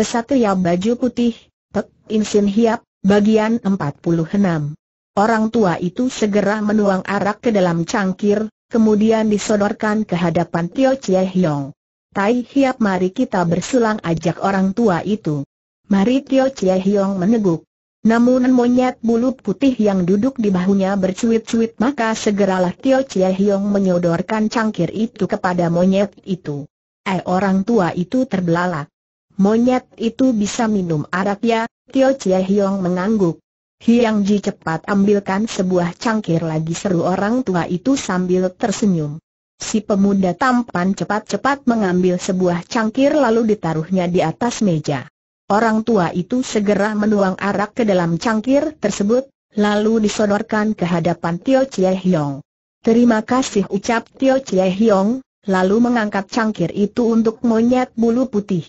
Kesatria baju putih, Pek Insin Hiap, bagian 46. Orang tua itu segera menuang arak ke dalam cangkir, kemudian disodorkan ke hadapan Tio Chie Hiong. Tai Hiap mari kita bersulang ajak orang tua itu. Mari Tio Chie Hiong meneguk. Namun monyet bulu putih yang duduk di bahunya bercuit-cuit maka segeralah Tio Chie Hiong menyodorkan cangkir itu kepada monyet itu. Eh orang tua itu terbelalak. Monyet itu bisa minum arak ya, Tio Chie Hiong mengangguk. Hiang Ji cepat ambilkan sebuah cangkir lagi seru orang tua itu sambil tersenyum. Si pemuda tampan cepat-cepat mengambil sebuah cangkir lalu ditaruhnya di atas meja. Orang tua itu segera menuang arak ke dalam cangkir tersebut, lalu disodorkan ke hadapan Tio Chie Hiong. Terima kasih ucap Tio Chie Hiong, lalu mengangkat cangkir itu untuk monyet bulu putih.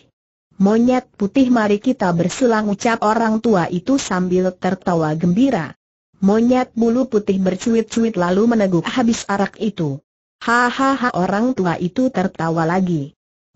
Monyet putih mari kita berselang ucap orang tua itu sambil tertawa gembira. Monyet bulu putih bercuit-cuit lalu meneguk habis arak itu. Hahaha orang tua itu tertawa lagi.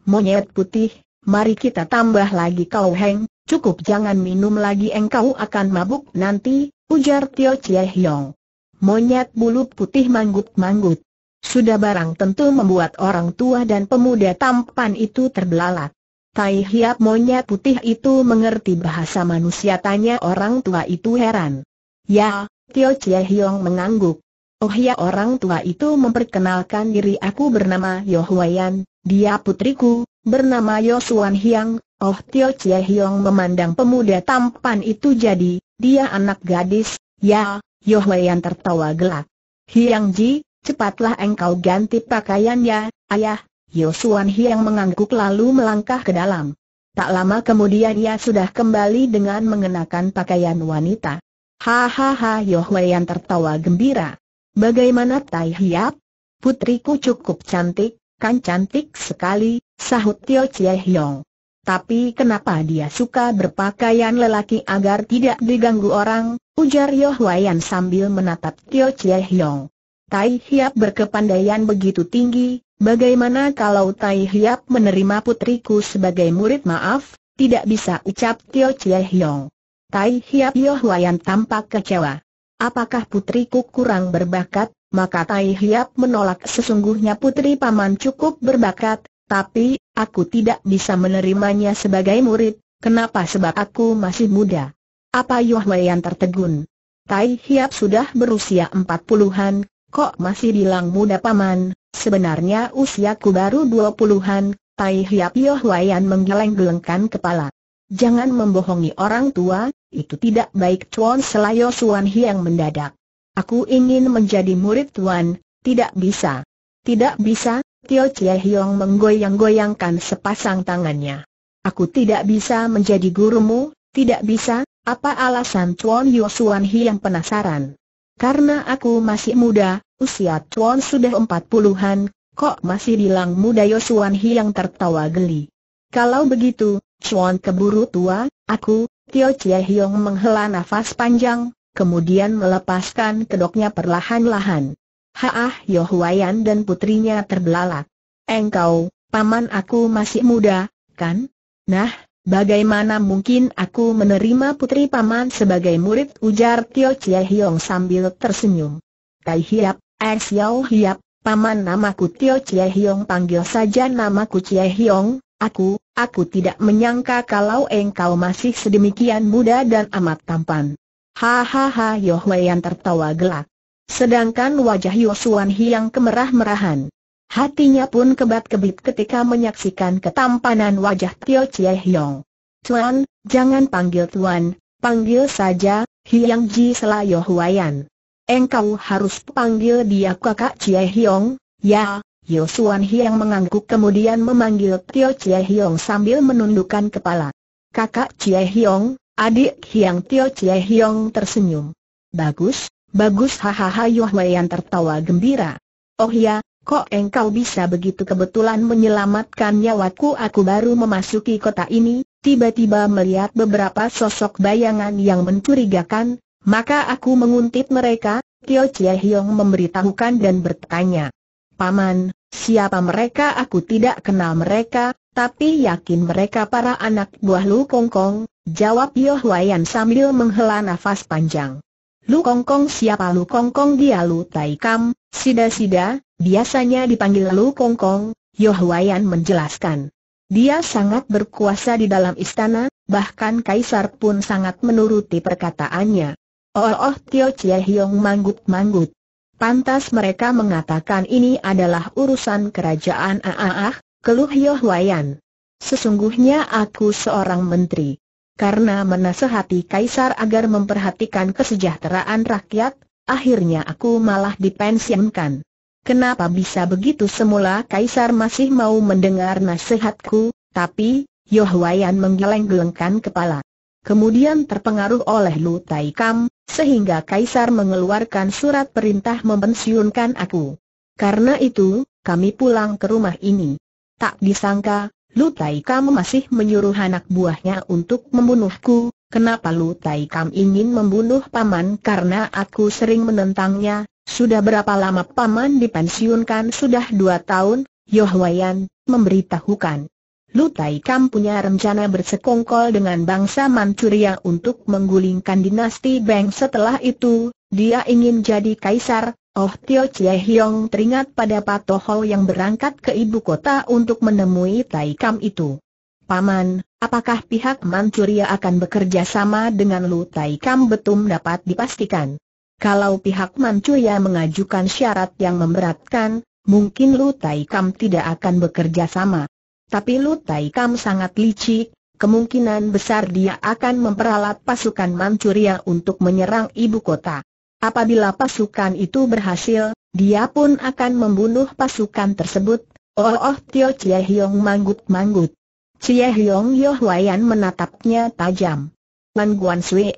Monyet putih, mari kita tambah lagi kau heng, cukup jangan minum lagi engkau akan mabuk nanti, ujar Tio Chie Hiong. Monyet bulu putih manggut-manggut. Sudah barang tentu membuat orang tua dan pemuda tampan itu terbelalak. Tai Hiap monyet putih itu mengerti bahasa manusia tanya orang tua itu heran. Ya, Tio Chie Hiong mengangguk. Oh ya orang tua itu memperkenalkan diri aku bernama Yo Huayan, dia putriku, bernama Yo Suan Hiang. Oh Tio Chie Hiong memandang pemuda tampan itu jadi, dia anak gadis, ya, Yo Huayan tertawa gelak. Hiang Ji, cepatlah engkau ganti pakaian ya, ayah, Yosuan Hiang mengangguk lalu melangkah ke dalam. Tak lama kemudian ia sudah kembali dengan mengenakan pakaian wanita. Hahaha Yohweyan tertawa gembira. Bagaimana Tai Hiap? Putriku cukup cantik, kan cantik sekali, sahut Tio Chie Hiong. Tapi kenapa dia suka berpakaian lelaki agar tidak diganggu orang, ujar Yohweyan sambil menatap Tio Chie Hiong. Tai Hiap berkepandaian begitu tinggi, bagaimana kalau Tai Hiap menerima putriku sebagai murid maaf, tidak bisa ucap Tio Chie Hiong. Tai Hiap Yo Huayan tampak kecewa. Apakah putriku kurang berbakat? Maka Tai Hiap menolak sesungguhnya putri paman cukup berbakat, tapi, aku tidak bisa menerimanya sebagai murid, kenapa sebab aku masih muda. Apa Huayan tertegun? Tai Hiap sudah berusia empat puluhan, Kok masih bilang muda paman, sebenarnya usiaku baru dua puluhan, Tai Hiap Yoh Huayan menggeleng-gelengkan kepala. Jangan membohongi orang tua, itu tidak baik Chuan Selayo Suan Hiang mendadak. Aku ingin menjadi murid Tuan, tidak bisa. Tidak bisa, Tio Chie Hiong menggoyang-goyangkan sepasang tangannya. Aku tidak bisa menjadi gurumu, tidak bisa, apa alasan Chuan Yosuan Hi yang penasaran? Karena aku masih muda, Usia Chuan sudah empat puluhan, kok masih bilang muda Yosuan yang tertawa geli. Kalau begitu, Chuan keburu tua, aku, Tio Chia Hiong menghela nafas panjang, kemudian melepaskan kedoknya perlahan-lahan. Haah Yohuayan dan putrinya terbelalak. Engkau, paman aku masih muda, kan? Nah, bagaimana mungkin aku menerima putri paman sebagai murid ujar Tio Chia Hiong sambil tersenyum. Tai Hiap, Es Hiap, paman namaku Tio Chie Hiong panggil saja namaku Chie Hiong, aku, aku tidak menyangka kalau engkau masih sedemikian muda dan amat tampan. Hahaha Yoh tertawa gelak. Sedangkan wajah Yosuan Hiang kemerah-merahan. Hatinya pun kebat-kebit ketika menyaksikan ketampanan wajah Tio Chie Hiong. Tuan, jangan panggil Tuan, panggil saja, Hiang Ji Selayoh Wayan engkau harus panggil dia kakak Chie Hiong, ya, Yo Suan Hiang mengangguk kemudian memanggil Tio Chie Hiong sambil menundukkan kepala. Kakak Chie Hiong, adik Hiang Tio Chie Hiong tersenyum. Bagus, bagus hahaha Yo Weian tertawa gembira. Oh ya, kok engkau bisa begitu kebetulan menyelamatkan nyawaku aku baru memasuki kota ini, tiba-tiba melihat beberapa sosok bayangan yang mencurigakan, maka aku menguntit mereka, Kyo Chie Hiong memberitahukan dan bertanya. Paman, siapa mereka? Aku tidak kenal mereka, tapi yakin mereka para anak buah Lu Kong Kong, jawab Yo Huayan sambil menghela nafas panjang. Lu Kong Kong siapa Lu Kong Kong dia Lu Tai Kam, Sida-Sida, biasanya dipanggil Lu Kong Kong, Yo Huayan menjelaskan. Dia sangat berkuasa di dalam istana, bahkan kaisar pun sangat menuruti perkataannya. Oh oh Tio Chie Hiong manggut-manggut. Pantas mereka mengatakan ini adalah urusan kerajaan ah, ah, ah, keluh Yoh Wayan. Sesungguhnya aku seorang menteri. Karena menasehati Kaisar agar memperhatikan kesejahteraan rakyat, akhirnya aku malah dipensiunkan. Kenapa bisa begitu semula Kaisar masih mau mendengar nasihatku, tapi Yo menggeleng-gelengkan kepala kemudian terpengaruh oleh Lu Tai Kam, sehingga Kaisar mengeluarkan surat perintah mempensiunkan aku. Karena itu, kami pulang ke rumah ini. Tak disangka, Lu Tai Kam masih menyuruh anak buahnya untuk membunuhku, kenapa Lu Tai Kam ingin membunuh paman karena aku sering menentangnya, sudah berapa lama paman dipensiunkan sudah dua tahun, Yohwayan, memberitahukan. Lu Kam punya rencana bersekongkol dengan bangsa Manchuria untuk menggulingkan dinasti Beng setelah itu, dia ingin jadi kaisar, Oh Tio Chie Hiong teringat pada Patohol yang berangkat ke ibu kota untuk menemui Tai Kam itu. Paman, apakah pihak Manchuria akan bekerja sama dengan Lu Tai Kam betul dapat dipastikan? Kalau pihak Manchuria mengajukan syarat yang memberatkan, mungkin Lu Kam tidak akan bekerja sama. Tapi Lutai Kam sangat licik, kemungkinan besar dia akan memperalat pasukan Manchuria untuk menyerang ibu kota. Apabila pasukan itu berhasil, dia pun akan membunuh pasukan tersebut. Oh oh Tio Chie Hiong manggut-manggut. Chie Hiong Wayan menatapnya tajam. Lan Guan Sui,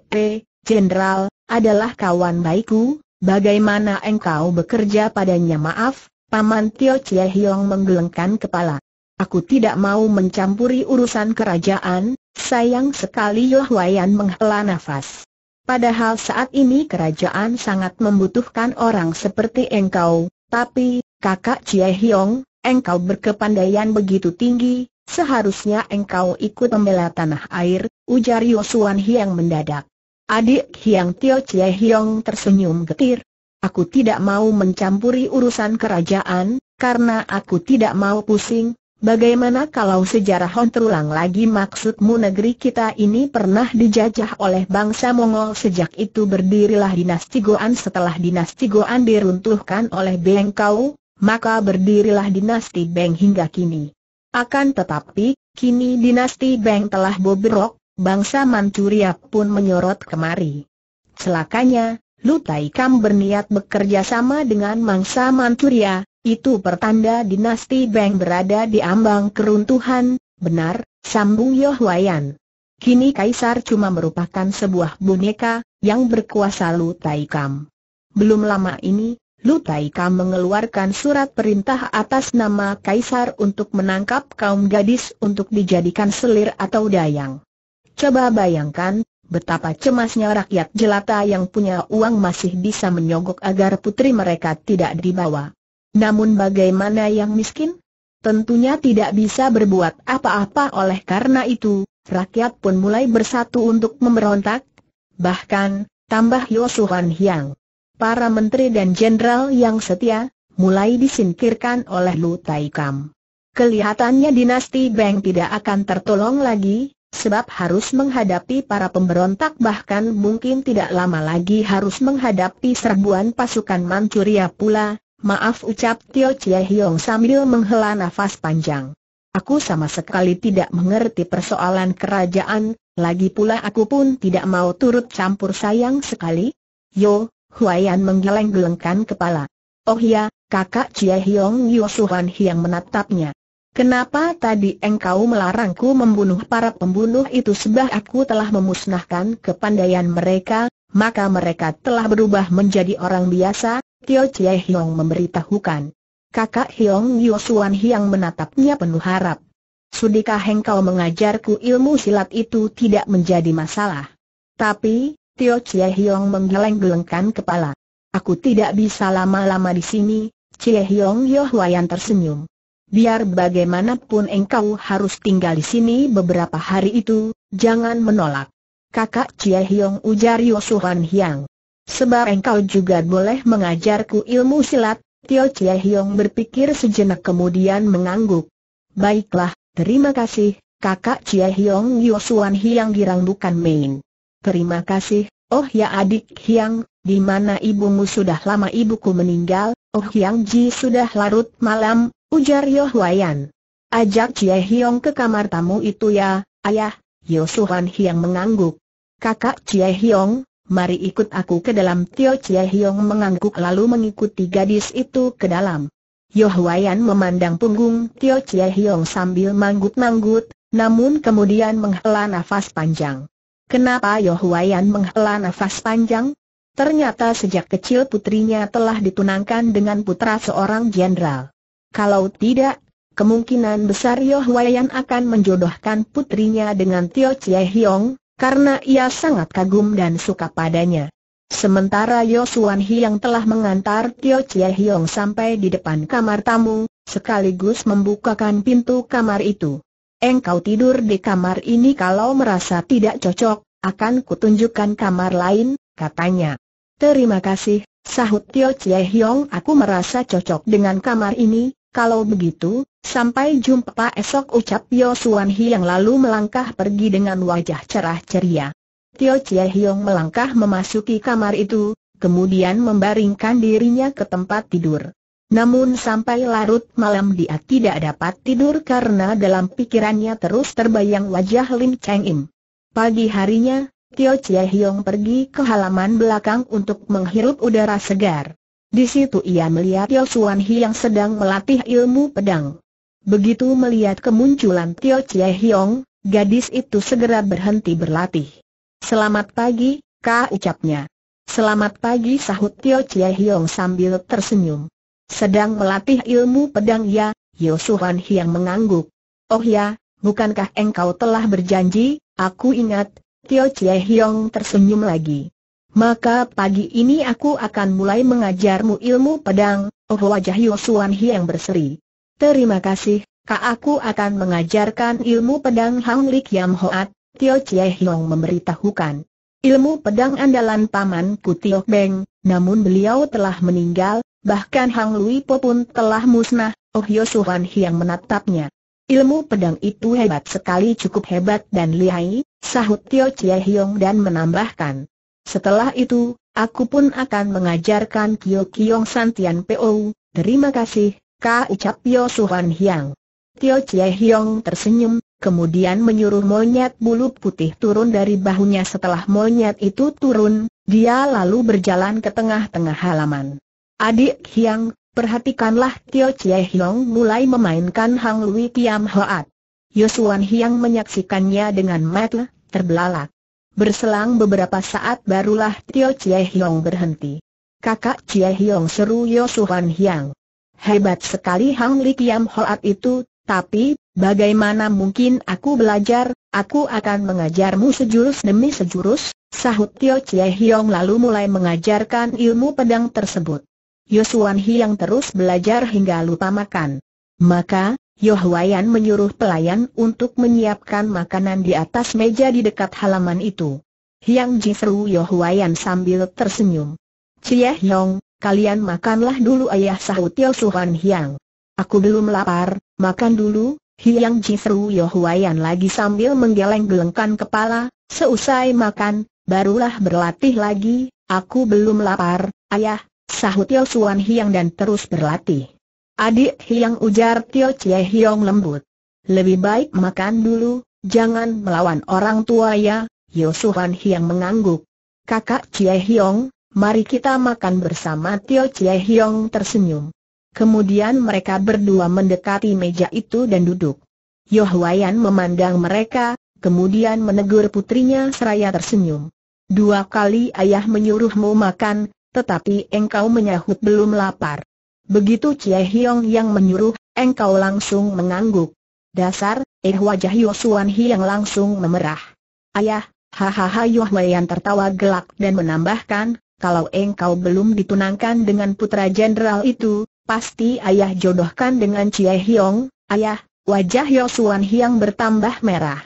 Jenderal, adalah kawan baikku, bagaimana engkau bekerja padanya maaf? Paman Tio Chie Hiong menggelengkan kepala. Aku tidak mau mencampuri urusan kerajaan, sayang sekali Yohwayan menghela nafas. Padahal saat ini kerajaan sangat membutuhkan orang seperti engkau, tapi, kakak Chie Hiong, engkau berkepandaian begitu tinggi, seharusnya engkau ikut membela tanah air, ujar Yosuan Hiang mendadak. Adik Hiang Tio Chie Hiong tersenyum getir. Aku tidak mau mencampuri urusan kerajaan, karena aku tidak mau pusing, Bagaimana kalau sejarah Hon terulang lagi maksudmu negeri kita ini pernah dijajah oleh bangsa Mongol sejak itu berdirilah dinasti Goan setelah dinasti Goan diruntuhkan oleh Bengkau, maka berdirilah dinasti Beng hingga kini. Akan tetapi, kini dinasti Beng telah bobrok, bangsa Manchuria pun menyorot kemari. Celakanya, Lutai Kam berniat bekerja sama dengan bangsa Manchuria, itu pertanda dinasti Beng berada di ambang keruntuhan, benar, sambung Yohwayan. Kini Kaisar cuma merupakan sebuah boneka, yang berkuasa Lu Tai Kam. Belum lama ini, Lu Tai Kam mengeluarkan surat perintah atas nama Kaisar untuk menangkap kaum gadis untuk dijadikan selir atau dayang. Coba bayangkan, betapa cemasnya rakyat jelata yang punya uang masih bisa menyogok agar putri mereka tidak dibawa. Namun bagaimana yang miskin? Tentunya tidak bisa berbuat apa-apa oleh karena itu, rakyat pun mulai bersatu untuk memberontak. Bahkan, tambah Yosuhan Hyang. Para menteri dan jenderal yang setia, mulai disingkirkan oleh Lu Taikam. Kelihatannya dinasti Beng tidak akan tertolong lagi, sebab harus menghadapi para pemberontak bahkan mungkin tidak lama lagi harus menghadapi serbuan pasukan Manchuria pula, Maaf ucap Tio Chie Hiong sambil menghela nafas panjang. Aku sama sekali tidak mengerti persoalan kerajaan, lagi pula aku pun tidak mau turut campur sayang sekali. Yo, Huayan menggeleng-gelengkan kepala. Oh ya, kakak Chie Hiong Yosuhan Hiang menatapnya. Kenapa tadi engkau melarangku membunuh para pembunuh itu sebab aku telah memusnahkan kepandaian mereka, maka mereka telah berubah menjadi orang biasa, Tio Chie Hiong memberitahukan. Kakak Hiong Yosuan Hiang menatapnya penuh harap. Sudikah engkau mengajarku ilmu silat itu tidak menjadi masalah. Tapi, Tio Chie Hiong menggeleng-gelengkan kepala. Aku tidak bisa lama-lama di sini, Chie Hiong Huayan tersenyum. Biar bagaimanapun engkau harus tinggal di sini beberapa hari itu, jangan menolak. Kakak Chie Hiong ujar Yosuan Hiang. Sebab engkau juga boleh mengajarku ilmu silat, Tio Chie Hiong berpikir sejenak kemudian mengangguk. Baiklah, terima kasih, kakak Chie Hiong Yosuan Hiang girang bukan main. Terima kasih, oh ya adik Hiang, di mana ibumu sudah lama ibuku meninggal, oh Hiang Ji sudah larut malam, ujar Yoh Huayan. Ajak Chie Hiong ke kamar tamu itu ya, ayah, Yosuan Hiang mengangguk. Kakak Chie Hiong, mari ikut aku ke dalam Tio Chie Hiong mengangguk lalu mengikuti gadis itu ke dalam. Yo Huayan memandang punggung Tio Chie Hiong sambil manggut-manggut, namun kemudian menghela nafas panjang. Kenapa Yo Huayan menghela nafas panjang? Ternyata sejak kecil putrinya telah ditunangkan dengan putra seorang jenderal. Kalau tidak, kemungkinan besar Yo Huayan akan menjodohkan putrinya dengan Tio Chie Hiong, karena ia sangat kagum dan suka padanya. Sementara Yosuan Hiang telah mengantar Tio Chie Hiong sampai di depan kamar tamu, sekaligus membukakan pintu kamar itu. Engkau tidur di kamar ini kalau merasa tidak cocok, akan kutunjukkan kamar lain, katanya. Terima kasih, sahut Tio Chie Hiong aku merasa cocok dengan kamar ini, kalau begitu, sampai jumpa esok ucap Yo Suan yang lalu melangkah pergi dengan wajah cerah ceria. Tio Chie Hiong melangkah memasuki kamar itu, kemudian membaringkan dirinya ke tempat tidur. Namun sampai larut malam dia tidak dapat tidur karena dalam pikirannya terus terbayang wajah Lin Cheng Im. Pagi harinya, Tio Chie Hiong pergi ke halaman belakang untuk menghirup udara segar. Di situ ia melihat Tio Suan Hi yang sedang melatih ilmu pedang. Begitu melihat kemunculan Tio Chie Hiong, gadis itu segera berhenti berlatih. Selamat pagi, Kak ucapnya. Selamat pagi sahut Tio Chie Hiong sambil tersenyum. Sedang melatih ilmu pedang ya, Hi yang mengangguk. Oh ya, bukankah engkau telah berjanji, aku ingat, Tio Chie Hiong tersenyum lagi maka pagi ini aku akan mulai mengajarmu ilmu pedang, oh wajah Yosuan Hiang berseri. Terima kasih, Kak aku akan mengajarkan ilmu pedang Hang Lik Yam Hoat, Tio Chie Hiong memberitahukan. Ilmu pedang andalan paman Tio Beng, namun beliau telah meninggal, bahkan Hang Lui Po pun telah musnah, oh Yosuan Hiang menatapnya. Ilmu pedang itu hebat sekali cukup hebat dan lihai, sahut Tio Chie Hiong dan menambahkan. Setelah itu, aku pun akan mengajarkan Kyo Kyong Santian P.O. Terima kasih, Ka ucap Yo Suhan Hiang. Tio Chie Hiong tersenyum, kemudian menyuruh monyet bulu putih turun dari bahunya setelah monyet itu turun, dia lalu berjalan ke tengah-tengah halaman. Adik Hiang, perhatikanlah Tio Chie Hiong mulai memainkan Hang Lui Kiam Hoat. Yosuan Hiang menyaksikannya dengan mata terbelalak. Berselang beberapa saat barulah Tio Chie Hiong berhenti. Kakak Chie Hiong seru Yosuan Hiang. Hebat sekali Hang Li Kiam Hoat itu, tapi, bagaimana mungkin aku belajar, aku akan mengajarmu sejurus demi sejurus, sahut Tio Chie Hiong lalu mulai mengajarkan ilmu pedang tersebut. Yosuan Hiang terus belajar hingga lupa makan. Maka, Yohwayan menyuruh pelayan untuk menyiapkan makanan di atas meja di dekat halaman itu. Hyang Ji seru Yohwayan sambil tersenyum. Cie Hyong, kalian makanlah dulu ayah sahut Tio Suhan Hyang. Aku belum lapar, makan dulu, Hyang Ji seru Yohwayan lagi sambil menggeleng-gelengkan kepala, seusai makan, barulah berlatih lagi, aku belum lapar, ayah, sahut Tio Suhan Hyang dan terus berlatih. Adik Hiang ujar Tio Chie Hiong lembut. Lebih baik makan dulu, jangan melawan orang tua ya, Yosuhan Hiang mengangguk. Kakak Chie Hiong, mari kita makan bersama Tio Chie Hiong tersenyum. Kemudian mereka berdua mendekati meja itu dan duduk. Yohwayan memandang mereka, kemudian menegur putrinya seraya tersenyum. Dua kali ayah menyuruhmu makan, tetapi engkau menyahut belum lapar. Begitu Cie Hiong yang menyuruh, engkau langsung mengangguk. Dasar, eh wajah Yosuan Hiang langsung memerah. Ayah, hahaha Yoh Yohwayan tertawa gelak dan menambahkan, kalau engkau belum ditunangkan dengan putra jenderal itu, pasti ayah jodohkan dengan Cie Hiong, ayah, wajah Yosuan Hiang bertambah merah.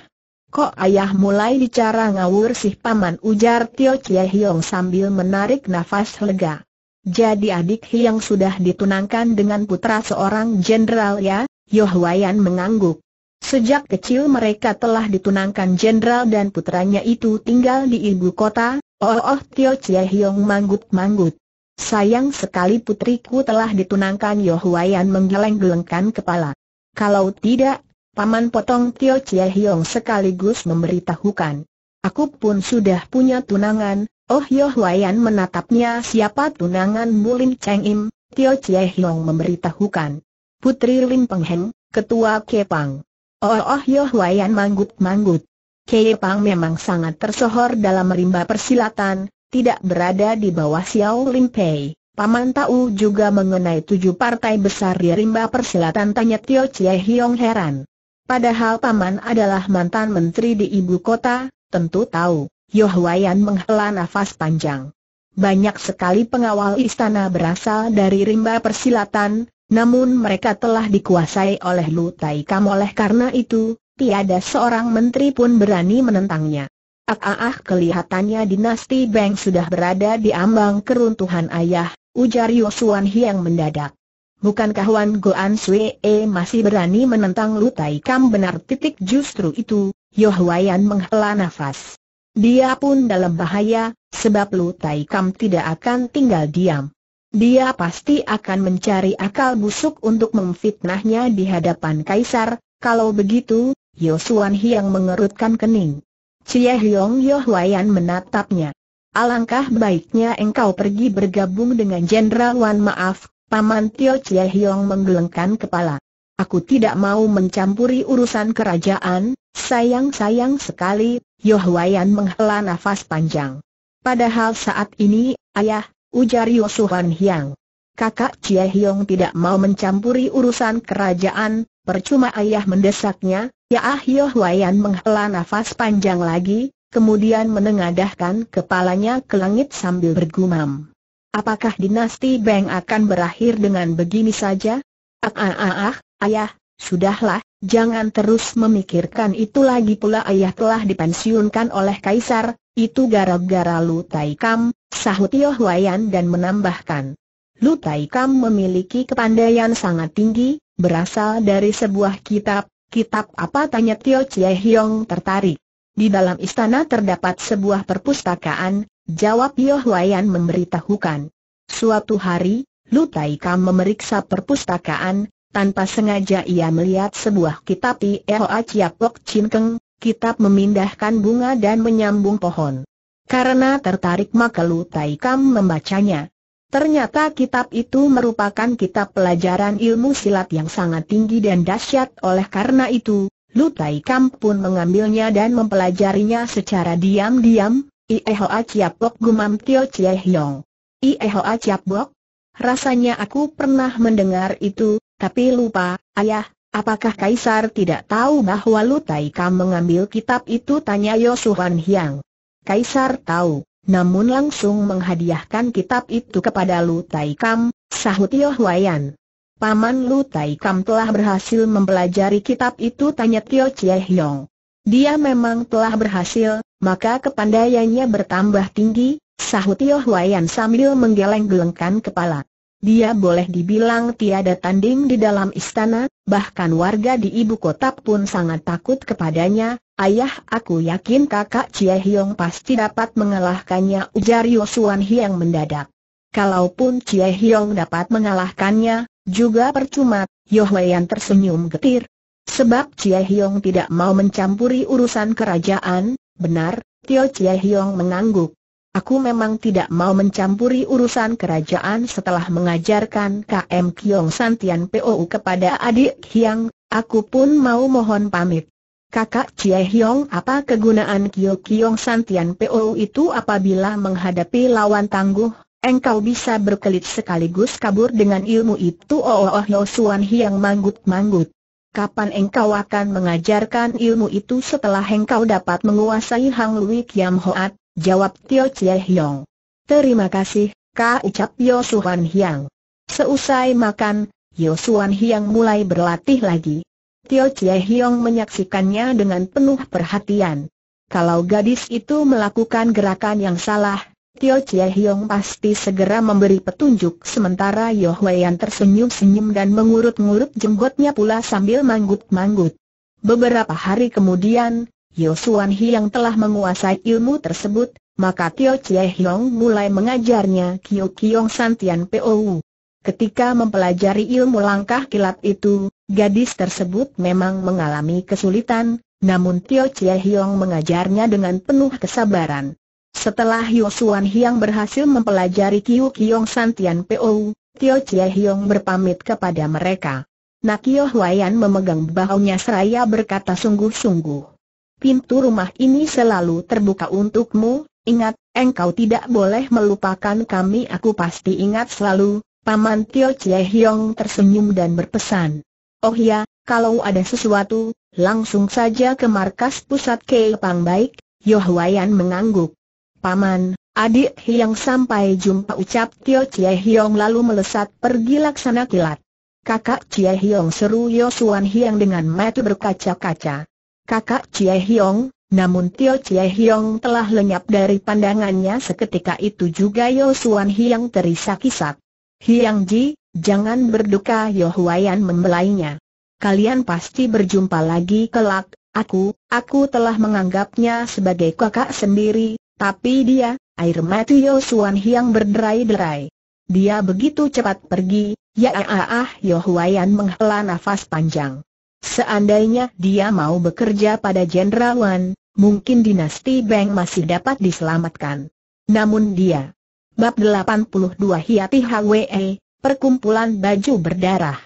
Kok ayah mulai bicara ngawur sih paman ujar Tio Cie Hiong sambil menarik nafas lega. Jadi adik Hiang sudah ditunangkan dengan putra seorang jenderal ya, Yohwayan mengangguk. Sejak kecil mereka telah ditunangkan jenderal dan putranya itu tinggal di ibu kota, Oh Oh Tio Chie Hiong manggut-manggut. Sayang sekali putriku telah ditunangkan Yohwayan menggeleng-gelengkan kepala. Kalau tidak, Paman Potong Tio Chie Hiong sekaligus memberitahukan. Aku pun sudah punya tunangan, Oh Yoh Wayan menatapnya siapa tunangan Mu Lim Cheng Im, Tio Chie Hiong memberitahukan. Putri Lim Peng Heng, Ketua Kepang. Oh Oh Yoh Wayan manggut-manggut. Kepang memang sangat tersohor dalam rimba persilatan, tidak berada di bawah Xiao Lim Pei. Paman tahu juga mengenai tujuh partai besar di rimba persilatan tanya Tio Chie Hiong heran. Padahal Paman adalah mantan menteri di ibu kota, tentu tahu. Yohuayan menghela nafas panjang. Banyak sekali pengawal istana berasal dari rimba persilatan, namun mereka telah dikuasai oleh Lutai Kam oleh karena itu, tiada seorang menteri pun berani menentangnya. Ah, ah, ah, kelihatannya dinasti Beng sudah berada di ambang keruntuhan ayah, ujar Yosuan Hiang mendadak. Bukankah Wan Goan E masih berani menentang Lutai Kam benar titik justru itu, Yohuayan menghela nafas. Dia pun dalam bahaya, sebab Lu Tai Kam tidak akan tinggal diam. Dia pasti akan mencari akal busuk untuk memfitnahnya di hadapan kaisar, kalau begitu, Yosuan Hiang mengerutkan kening. Cie Hyong Yohwayan menatapnya. Alangkah baiknya engkau pergi bergabung dengan Jenderal Wan Maaf, Paman Tio Cie Hiong menggelengkan kepala. Aku tidak mau mencampuri urusan kerajaan, sayang-sayang sekali, Yohwayan menghela nafas panjang. Padahal saat ini, ayah, ujar Yosuhan Hyang. Kakak Chie Hyong tidak mau mencampuri urusan kerajaan, percuma ayah mendesaknya, ya ah Yohwayan menghela nafas panjang lagi, kemudian menengadahkan kepalanya ke langit sambil bergumam. Apakah dinasti Beng akan berakhir dengan begini saja? Ah ah ah, ah Ayah, sudahlah, jangan terus memikirkan itu lagi pula ayah telah dipensiunkan oleh kaisar, itu gara-gara Lu Tai Kam, sahut Tio Huayan dan menambahkan. Lu Tai Kam memiliki kepandaian sangat tinggi, berasal dari sebuah kitab, kitab apa tanya Tio Chie Hiong tertarik. Di dalam istana terdapat sebuah perpustakaan, jawab Tio Huayan memberitahukan. Suatu hari, Lu Tai Kam memeriksa perpustakaan, tanpa sengaja ia melihat sebuah kitab di T.R.A. Chiapok Cinkeng, kitab memindahkan bunga dan menyambung pohon. Karena tertarik maka Lu Tai Kam membacanya. Ternyata kitab itu merupakan kitab pelajaran ilmu silat yang sangat tinggi dan dahsyat oleh karena itu, Lu Tai Kam pun mengambilnya dan mempelajarinya secara diam-diam, Iehoa bok Gumam Tio Chie Hiong. Iehoa bok? rasanya aku pernah mendengar itu, tapi lupa, ayah, apakah Kaisar tidak tahu bahwa Lutaika mengambil kitab itu? Tanya Yosuhan Hiang. Kaisar tahu, namun langsung menghadiahkan kitab itu kepada Lu Kam. sahut Yohuayan. Paman Lu Kam telah berhasil mempelajari kitab itu tanya Tio Chiehyong. Dia memang telah berhasil, maka kepandaiannya bertambah tinggi, sahut Yohuayan sambil menggeleng-gelengkan kepala dia boleh dibilang tiada tanding di dalam istana, bahkan warga di ibu kota pun sangat takut kepadanya. Ayah aku yakin kakak Cie Hiong pasti dapat mengalahkannya ujar Yosuan Hiang mendadak. Kalaupun Cie Hiong dapat mengalahkannya, juga percuma, Yohweyan tersenyum getir. Sebab Cie Hiong tidak mau mencampuri urusan kerajaan, benar, Tio Cie Hiong mengangguk. Aku memang tidak mau mencampuri urusan kerajaan setelah mengajarkan KM Kiong Santian POU kepada adik Hyang, aku pun mau mohon pamit. Kakak Cie Hiong apa kegunaan Kio Kiong Santian POU itu apabila menghadapi lawan tangguh, engkau bisa berkelit sekaligus kabur dengan ilmu itu Oh Oh, oh Hyo Suan Hiang manggut-manggut. Kapan engkau akan mengajarkan ilmu itu setelah engkau dapat menguasai Hang Lui Kiam Hoat? Jawab Tio Chie Hiong. Terima kasih, Ka ucap Yosuan Hyang. Seusai makan, Yosuan Hyang mulai berlatih lagi. Tio Chie Hiong menyaksikannya dengan penuh perhatian. Kalau gadis itu melakukan gerakan yang salah, Tio Chie Hiong pasti segera memberi petunjuk sementara Yo Huayan tersenyum-senyum dan mengurut-ngurut jenggotnya pula sambil manggut-manggut. Beberapa hari kemudian, Yosuan yang telah menguasai ilmu tersebut, maka Tio Chie Hiong mulai mengajarnya Kyo Kyong Santian Pou. Ketika mempelajari ilmu langkah kilat itu, gadis tersebut memang mengalami kesulitan, namun Tio Chie Hiong mengajarnya dengan penuh kesabaran. Setelah Yosuan Hyang berhasil mempelajari Kiu Kyong Santian Pou, Tio Chie Hiong berpamit kepada mereka. Nakio Huayan memegang bahunya seraya berkata sungguh-sungguh pintu rumah ini selalu terbuka untukmu, ingat, engkau tidak boleh melupakan kami aku pasti ingat selalu, Paman Tio Chie Hiong tersenyum dan berpesan. Oh ya, kalau ada sesuatu, langsung saja ke markas pusat Keipang baik, Yohwayan mengangguk. Paman, adik Hiong sampai jumpa ucap Tio Chie Hiong lalu melesat pergi laksana kilat. Kakak Chie Hiong seru Yosuan Hyang dengan mata berkaca-kaca kakak Chie Hiong, namun Tio Chie Hiong telah lenyap dari pandangannya seketika itu juga Yo Suan Hiang terisak-isak. Hiang Ji, jangan berduka Yo Huayan membelainya. Kalian pasti berjumpa lagi kelak, aku, aku telah menganggapnya sebagai kakak sendiri, tapi dia, air mata Yo Suan Hiang berderai-derai. Dia begitu cepat pergi, ya ah ah ah Yo Huayan menghela nafas panjang. Seandainya dia mau bekerja pada Jenderal Wan, mungkin dinasti Beng masih dapat diselamatkan. Namun dia. Bab 82 Hiati Hwe, Perkumpulan Baju Berdarah.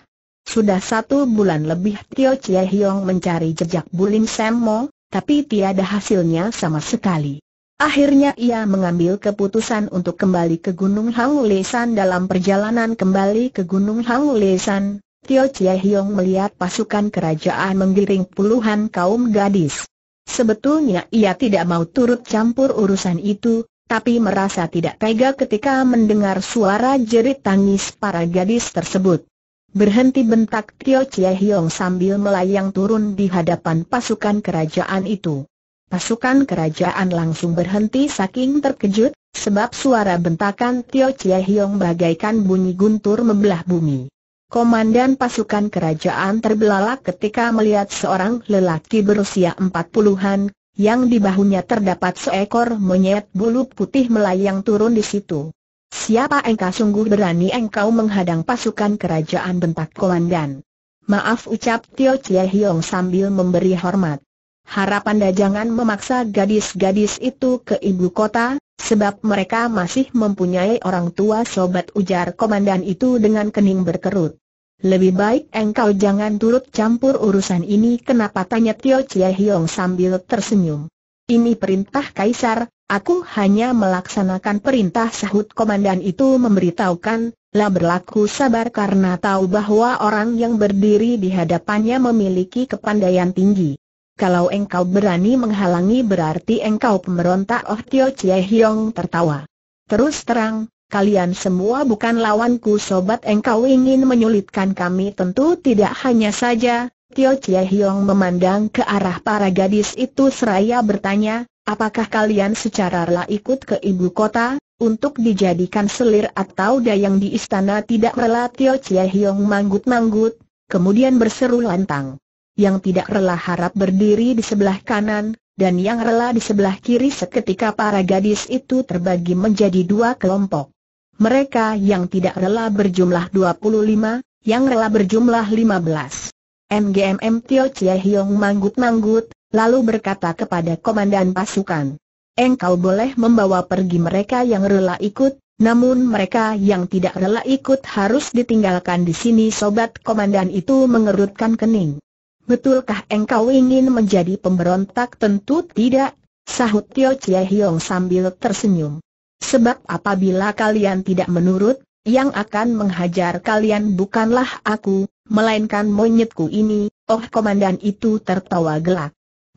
Sudah satu bulan lebih Tio Chie Hiong mencari jejak Bulim Mo, tapi tiada hasilnya sama sekali. Akhirnya ia mengambil keputusan untuk kembali ke Gunung Lesan dalam perjalanan kembali ke Gunung Lesan, Tio Chie Hiong melihat pasukan kerajaan menggiring puluhan kaum gadis. Sebetulnya ia tidak mau turut campur urusan itu, tapi merasa tidak tega ketika mendengar suara jerit tangis para gadis tersebut. Berhenti bentak Tio Chie Hiong sambil melayang turun di hadapan pasukan kerajaan itu. Pasukan kerajaan langsung berhenti saking terkejut, sebab suara bentakan Tio Chie Hiong bagaikan bunyi guntur membelah bumi. Komandan pasukan kerajaan terbelalak ketika melihat seorang lelaki berusia empat puluhan, yang di bahunya terdapat seekor monyet bulu putih melayang turun di situ. Siapa engkau sungguh berani engkau menghadang pasukan kerajaan bentak komandan. Maaf ucap Tio Chie Hiong sambil memberi hormat. Harap anda jangan memaksa gadis-gadis itu ke ibu kota, Sebab mereka masih mempunyai orang tua sobat ujar komandan itu dengan kening berkerut. Lebih baik engkau jangan turut campur urusan ini kenapa tanya Tio Chie Hiong sambil tersenyum. Ini perintah Kaisar, aku hanya melaksanakan perintah sahut komandan itu memberitahukan, lah berlaku sabar karena tahu bahwa orang yang berdiri di hadapannya memiliki kepandaian tinggi kalau engkau berani menghalangi berarti engkau pemberontak Oh Tio Chie Hiong tertawa. Terus terang, kalian semua bukan lawanku sobat engkau ingin menyulitkan kami tentu tidak hanya saja, Tio Chie Hiong memandang ke arah para gadis itu seraya bertanya, apakah kalian secara rela ikut ke ibu kota, untuk dijadikan selir atau dayang di istana tidak rela Tio Chie Hiong manggut-manggut, kemudian berseru lantang yang tidak rela harap berdiri di sebelah kanan, dan yang rela di sebelah kiri seketika para gadis itu terbagi menjadi dua kelompok. Mereka yang tidak rela berjumlah 25, yang rela berjumlah 15. MGMM Tio Chie Hiong manggut-manggut, lalu berkata kepada komandan pasukan. Engkau boleh membawa pergi mereka yang rela ikut, namun mereka yang tidak rela ikut harus ditinggalkan di sini Sobat komandan itu mengerutkan kening. Betulkah engkau ingin menjadi pemberontak? Tentu tidak, sahut Tio Chie Hiong sambil tersenyum. Sebab apabila kalian tidak menurut, yang akan menghajar kalian bukanlah aku, melainkan monyetku ini, oh komandan itu tertawa gelak.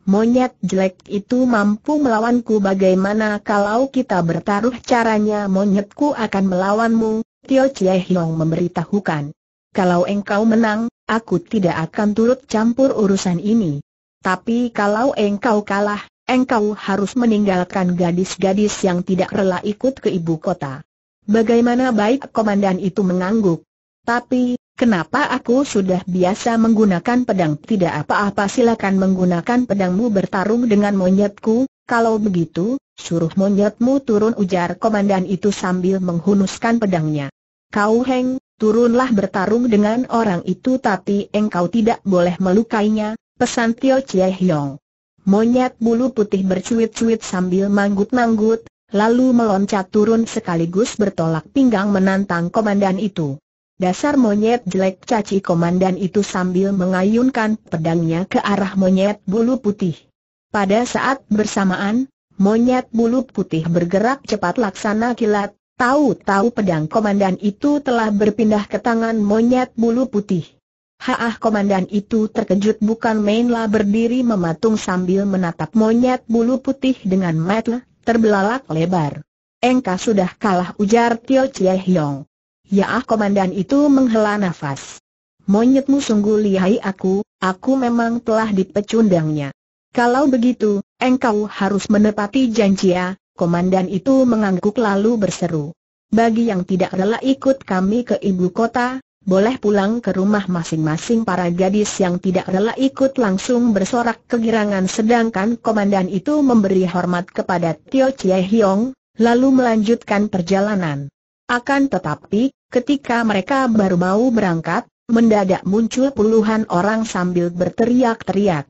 Monyet jelek itu mampu melawanku bagaimana kalau kita bertaruh caranya monyetku akan melawanmu, Tio Chie Hiong memberitahukan. Kalau engkau menang, aku tidak akan turut campur urusan ini. Tapi kalau engkau kalah, engkau harus meninggalkan gadis-gadis yang tidak rela ikut ke ibu kota. Bagaimana baik komandan itu mengangguk. Tapi, kenapa aku sudah biasa menggunakan pedang? Tidak apa-apa silakan menggunakan pedangmu bertarung dengan monyetku, kalau begitu, suruh monyetmu turun ujar komandan itu sambil menghunuskan pedangnya. Kau Heng, turunlah bertarung dengan orang itu tapi engkau tidak boleh melukainya, pesan Tio Chie Hiong. Monyet bulu putih bercuit-cuit sambil manggut-manggut, lalu meloncat turun sekaligus bertolak pinggang menantang komandan itu. Dasar monyet jelek caci komandan itu sambil mengayunkan pedangnya ke arah monyet bulu putih. Pada saat bersamaan, monyet bulu putih bergerak cepat laksana kilat, Tahu-tahu pedang komandan itu telah berpindah ke tangan monyet bulu putih. Haah komandan itu terkejut bukan mainlah berdiri mematung sambil menatap monyet bulu putih dengan mata terbelalak lebar. Engkau sudah kalah ujar Tio Chie Hiong. Yaah komandan itu menghela nafas. Monyetmu sungguh lihai aku, aku memang telah dipecundangnya. Kalau begitu, engkau harus menepati janji ya, komandan itu mengangguk lalu berseru. Bagi yang tidak rela ikut kami ke ibu kota, boleh pulang ke rumah masing-masing para gadis yang tidak rela ikut langsung bersorak kegirangan sedangkan komandan itu memberi hormat kepada Tio Chie Hiong, lalu melanjutkan perjalanan. Akan tetapi, ketika mereka baru mau berangkat, mendadak muncul puluhan orang sambil berteriak-teriak.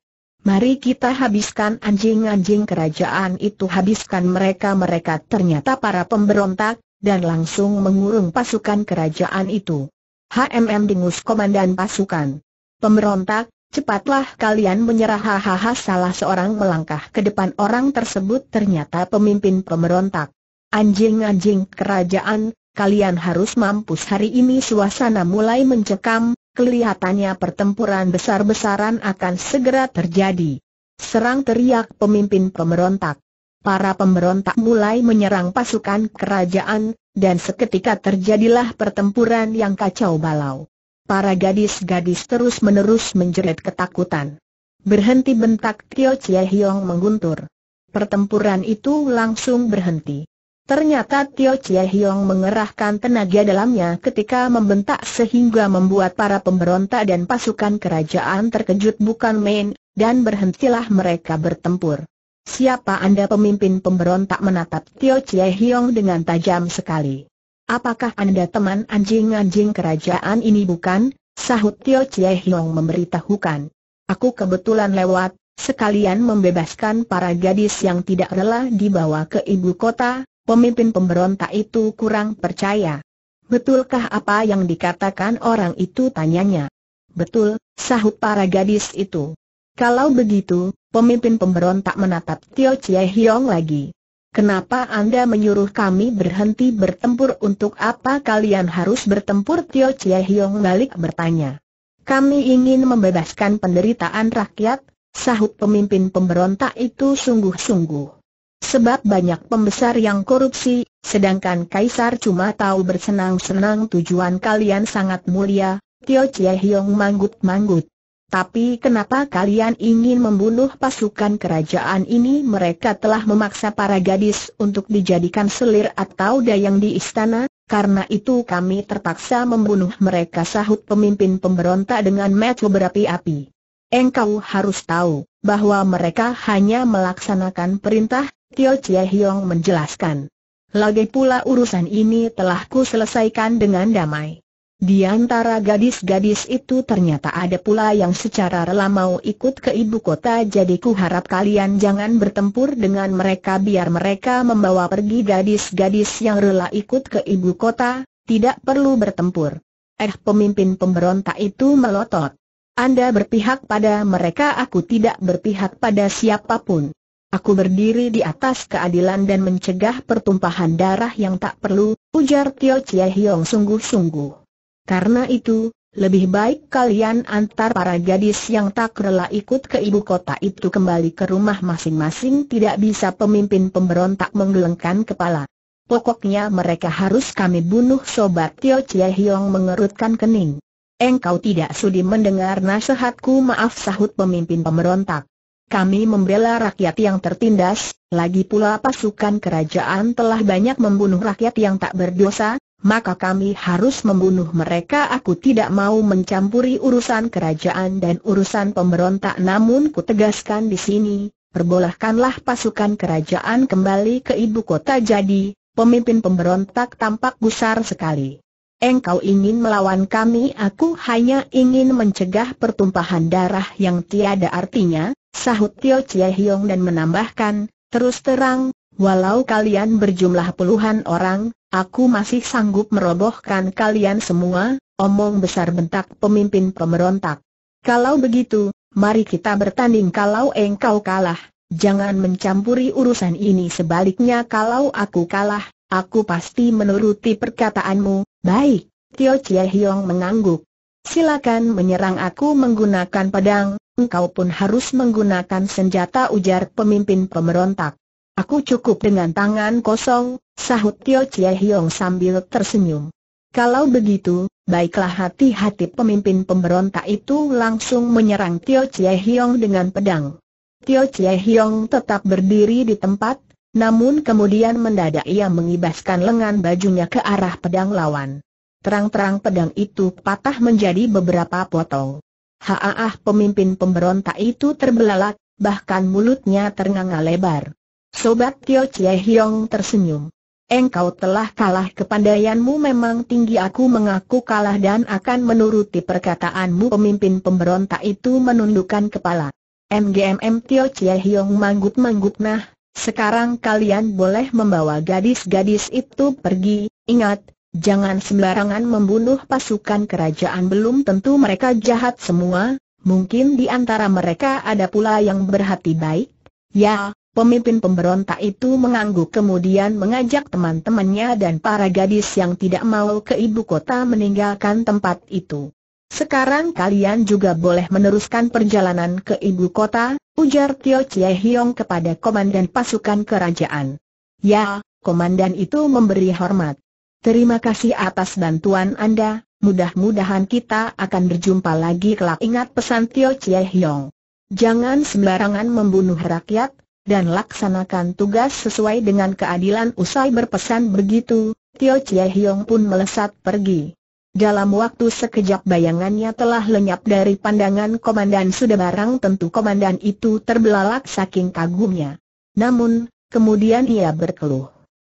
Mari kita habiskan anjing-anjing kerajaan itu habiskan mereka-mereka ternyata para pemberontak, dan langsung mengurung pasukan kerajaan itu. HMM dengus Komandan Pasukan Pemberontak, cepatlah kalian menyerah hahaha salah seorang melangkah ke depan orang tersebut ternyata pemimpin pemberontak. Anjing-anjing kerajaan, kalian harus mampus hari ini suasana mulai mencekam, kelihatannya pertempuran besar-besaran akan segera terjadi. Serang teriak pemimpin pemberontak. Para pemberontak mulai menyerang pasukan kerajaan, dan seketika terjadilah pertempuran yang kacau balau. Para gadis-gadis terus-menerus menjerit ketakutan. Berhenti bentak Tio Chie Hiong mengguntur. Pertempuran itu langsung berhenti. Ternyata Tio Chie Hiong mengerahkan tenaga dalamnya ketika membentak sehingga membuat para pemberontak dan pasukan kerajaan terkejut bukan main, dan berhentilah mereka bertempur. Siapa Anda pemimpin pemberontak menatap Tio Chie Hiong dengan tajam sekali. Apakah Anda teman anjing-anjing kerajaan ini bukan? Sahut Tio Chie Hiong memberitahukan. Aku kebetulan lewat, sekalian membebaskan para gadis yang tidak rela dibawa ke ibu kota, Pemimpin pemberontak itu kurang percaya. Betulkah apa yang dikatakan orang itu tanyanya? Betul, sahut para gadis itu. Kalau begitu, pemimpin pemberontak menatap Tio Chie Hiong lagi. Kenapa Anda menyuruh kami berhenti bertempur untuk apa kalian harus bertempur Tio Chie Hiong balik bertanya. Kami ingin membebaskan penderitaan rakyat, sahut pemimpin pemberontak itu sungguh-sungguh. Sebab banyak pembesar yang korupsi, sedangkan Kaisar cuma tahu bersenang-senang tujuan kalian sangat mulia, Tio Chie Hiong manggut-manggut. Tapi kenapa kalian ingin membunuh pasukan kerajaan ini mereka telah memaksa para gadis untuk dijadikan selir atau dayang di istana, karena itu kami terpaksa membunuh mereka sahut pemimpin pemberontak dengan metu berapi-api. Engkau harus tahu, bahwa mereka hanya melaksanakan perintah, Tio Chie Hiong menjelaskan. Lagi pula urusan ini telah ku selesaikan dengan damai. Di antara gadis-gadis itu ternyata ada pula yang secara rela mau ikut ke ibu kota jadi ku harap kalian jangan bertempur dengan mereka biar mereka membawa pergi gadis-gadis yang rela ikut ke ibu kota, tidak perlu bertempur. Eh pemimpin pemberontak itu melotot. Anda berpihak pada mereka aku tidak berpihak pada siapapun. Aku berdiri di atas keadilan dan mencegah pertumpahan darah yang tak perlu, ujar Tio Chie Hiong sungguh-sungguh. Karena itu, lebih baik kalian antar para gadis yang tak rela ikut ke ibu kota itu kembali ke rumah masing-masing tidak bisa pemimpin pemberontak menggelengkan kepala. Pokoknya mereka harus kami bunuh sobat Tio Chie Hiong mengerutkan kening. Engkau tidak sudi mendengar nasihatku maaf sahut pemimpin pemberontak kami membela rakyat yang tertindas, lagi pula pasukan kerajaan telah banyak membunuh rakyat yang tak berdosa, maka kami harus membunuh mereka. Aku tidak mau mencampuri urusan kerajaan dan urusan pemberontak namun ku tegaskan di sini, perbolehkanlah pasukan kerajaan kembali ke ibu kota jadi, pemimpin pemberontak tampak gusar sekali. Engkau ingin melawan kami aku hanya ingin mencegah pertumpahan darah yang tiada artinya, sahut Tio Chie Hiong dan menambahkan, terus terang, walau kalian berjumlah puluhan orang, aku masih sanggup merobohkan kalian semua, omong besar bentak pemimpin pemberontak. Kalau begitu, mari kita bertanding kalau engkau kalah, jangan mencampuri urusan ini sebaliknya kalau aku kalah, aku pasti menuruti perkataanmu, Baik, Tio Chie Hiong mengangguk. Silakan menyerang aku menggunakan pedang, engkau pun harus menggunakan senjata ujar pemimpin pemberontak. Aku cukup dengan tangan kosong, sahut Tio Chie Hiong sambil tersenyum. Kalau begitu, baiklah hati-hati pemimpin pemberontak itu langsung menyerang Tio Chie Hiong dengan pedang. Tio Chie Hiong tetap berdiri di tempat, namun kemudian mendadak ia mengibaskan lengan bajunya ke arah pedang lawan. Terang-terang pedang itu patah menjadi beberapa potong. Haah pemimpin pemberontak itu terbelalak, bahkan mulutnya ternganga lebar. Sobat Tio Chie Hiong tersenyum. Engkau telah kalah kepandaianmu memang tinggi aku mengaku kalah dan akan menuruti perkataanmu pemimpin pemberontak itu menundukkan kepala. MGMM Tio Chie Hiong manggut-manggut nah, sekarang kalian boleh membawa gadis-gadis itu pergi, ingat, jangan sembarangan membunuh pasukan kerajaan belum tentu mereka jahat semua, mungkin di antara mereka ada pula yang berhati baik. Ya, pemimpin pemberontak itu mengangguk kemudian mengajak teman-temannya dan para gadis yang tidak mau ke ibu kota meninggalkan tempat itu. Sekarang kalian juga boleh meneruskan perjalanan ke ibu kota, ujar Tio Chie Hiong kepada komandan pasukan kerajaan. Ya, komandan itu memberi hormat. Terima kasih atas bantuan Anda, mudah-mudahan kita akan berjumpa lagi kelak ingat pesan Tio Chie Hiong. Jangan sembarangan membunuh rakyat, dan laksanakan tugas sesuai dengan keadilan usai berpesan begitu, Tio Chie Hiong pun melesat pergi. Dalam waktu sekejap bayangannya telah lenyap dari pandangan komandan sudah barang tentu komandan itu terbelalak saking kagumnya. Namun, kemudian ia berkeluh.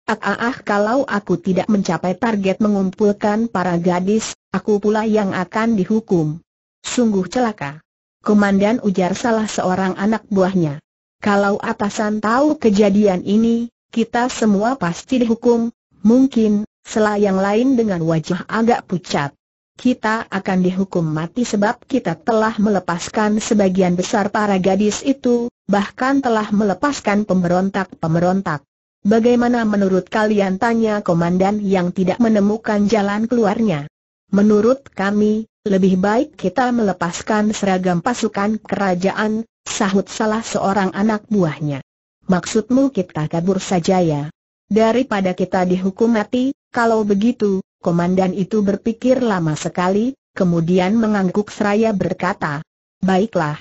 Ah, ah, ah kalau aku tidak mencapai target mengumpulkan para gadis, aku pula yang akan dihukum. Sungguh celaka. Komandan ujar salah seorang anak buahnya. Kalau atasan tahu kejadian ini, kita semua pasti dihukum, mungkin, yang lain dengan wajah agak pucat. Kita akan dihukum mati sebab kita telah melepaskan sebagian besar para gadis itu, bahkan telah melepaskan pemberontak-pemberontak. Bagaimana menurut kalian tanya komandan yang tidak menemukan jalan keluarnya? Menurut kami, lebih baik kita melepaskan seragam pasukan kerajaan, sahut salah seorang anak buahnya. Maksudmu kita kabur saja ya? Daripada kita dihukum mati, kalau begitu, komandan itu berpikir lama sekali, kemudian mengangguk seraya berkata, Baiklah.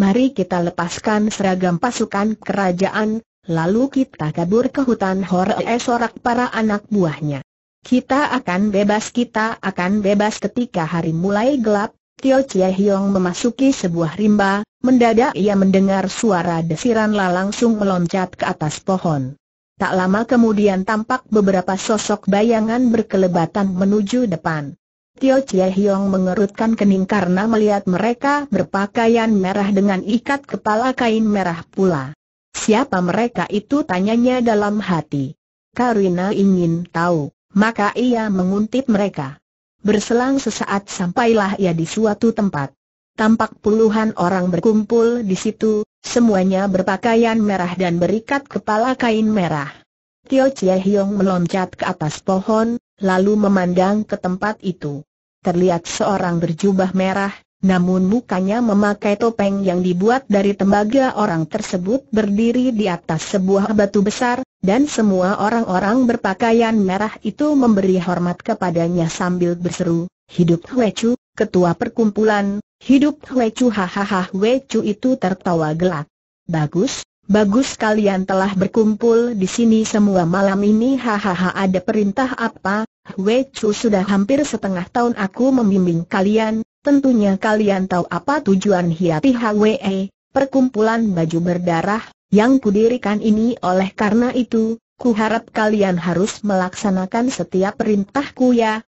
Mari kita lepaskan seragam pasukan kerajaan, lalu kita kabur ke hutan Hore sorak para anak buahnya. Kita akan bebas kita akan bebas ketika hari mulai gelap, Tio Chie Hiong memasuki sebuah rimba, mendadak ia mendengar suara desiran la langsung meloncat ke atas pohon. Tak lama kemudian tampak beberapa sosok bayangan berkelebatan menuju depan. Tio Chie Hiong mengerutkan kening karena melihat mereka berpakaian merah dengan ikat kepala kain merah pula. Siapa mereka itu tanyanya dalam hati. Karina ingin tahu, maka ia menguntit mereka. Berselang sesaat sampailah ia di suatu tempat. Tampak puluhan orang berkumpul di situ, semuanya berpakaian merah dan berikat kepala kain merah. Tio Chie Hiong meloncat ke atas pohon, lalu memandang ke tempat itu. Terlihat seorang berjubah merah, namun mukanya memakai topeng yang dibuat dari tembaga orang tersebut berdiri di atas sebuah batu besar, dan semua orang-orang berpakaian merah itu memberi hormat kepadanya sambil berseru, Hidup Chu, Ketua Perkumpulan, Hidup Chu hahaha Chu itu tertawa gelak. Bagus, bagus kalian telah berkumpul di sini semua malam ini hahaha ada perintah apa? Chu sudah hampir setengah tahun aku membimbing kalian, tentunya kalian tahu apa tujuan Hiapi Hwe, perkumpulan baju berdarah, yang kudirikan ini oleh karena itu, ku harap kalian harus melaksanakan setiap perintahku ya,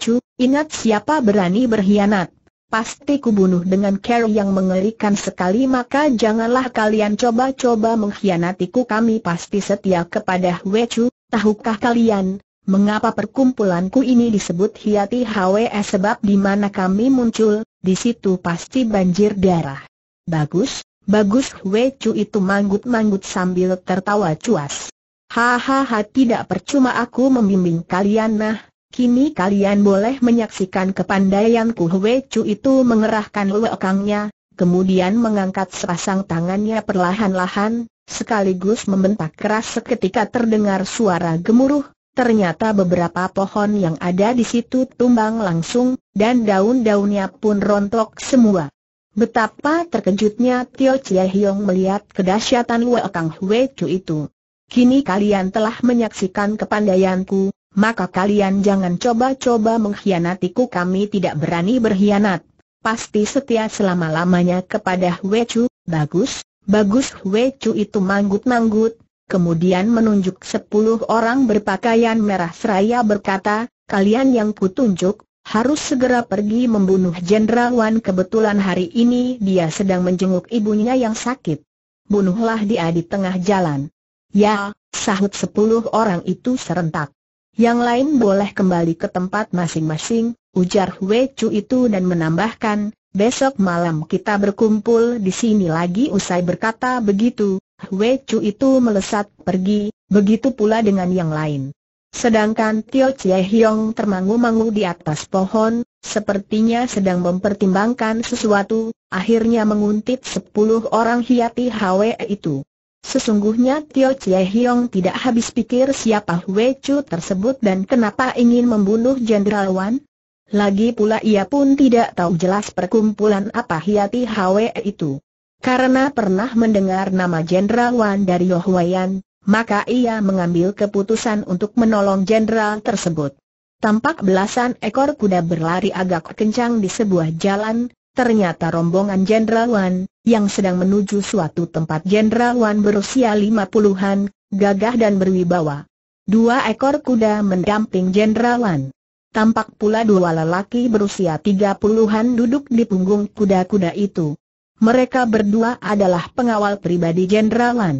Chu, ingat siapa berani berkhianat pasti kubunuh dengan cara yang mengerikan sekali maka janganlah kalian coba-coba mengkhianatiku kami pasti setia kepada Chu, tahukah kalian, mengapa perkumpulanku ini disebut Hiati HWS sebab di mana kami muncul, di situ pasti banjir darah. Bagus, bagus Chu itu manggut-manggut sambil tertawa cuas. Hahaha tidak percuma aku membimbing kalian nah, Kini kalian boleh menyaksikan kepandaianku Hwe Chu itu mengerahkan lekangnya, kemudian mengangkat sepasang tangannya perlahan-lahan, sekaligus membentak keras seketika terdengar suara gemuruh, Ternyata beberapa pohon yang ada di situ tumbang langsung, dan daun-daunnya pun rontok semua. Betapa terkejutnya Tio Chia Hiong melihat kedahsyatan kang Hwe Chu itu. Kini kalian telah menyaksikan kepandaianku, maka kalian jangan coba-coba mengkhianatiku kami tidak berani berkhianat. Pasti setia selama-lamanya kepada Hwe Chu, bagus, bagus Hwe Chu itu manggut-manggut, kemudian menunjuk sepuluh orang berpakaian merah seraya berkata, kalian yang kutunjuk, harus segera pergi membunuh Jenderal Wan kebetulan hari ini dia sedang menjenguk ibunya yang sakit. Bunuhlah dia di tengah jalan. Ya, sahut sepuluh orang itu serentak. Yang lain boleh kembali ke tempat masing-masing, ujar Hwe Chu itu dan menambahkan, besok malam kita berkumpul di sini lagi usai berkata begitu, Hwe Chu itu melesat pergi, begitu pula dengan yang lain. Sedangkan Tio Chie Hiong termangu-mangu di atas pohon, sepertinya sedang mempertimbangkan sesuatu, akhirnya menguntit sepuluh orang hiati Hwe itu. Sesungguhnya Tio Chie Hiong tidak habis pikir siapa Hue Chu tersebut dan kenapa ingin membunuh Jenderal Wan. Lagi pula ia pun tidak tahu jelas perkumpulan apa Hiati Hwe itu. Karena pernah mendengar nama Jenderal Wan dari Yohuayan, maka ia mengambil keputusan untuk menolong jenderal tersebut. Tampak belasan ekor kuda berlari agak kencang di sebuah jalan, ternyata rombongan Jenderal Wan, yang sedang menuju suatu tempat Jenderal Wan berusia lima puluhan, gagah dan berwibawa. Dua ekor kuda mendamping Jenderal Wan. Tampak pula dua lelaki berusia tiga puluhan duduk di punggung kuda-kuda itu. Mereka berdua adalah pengawal pribadi Jenderal Wan.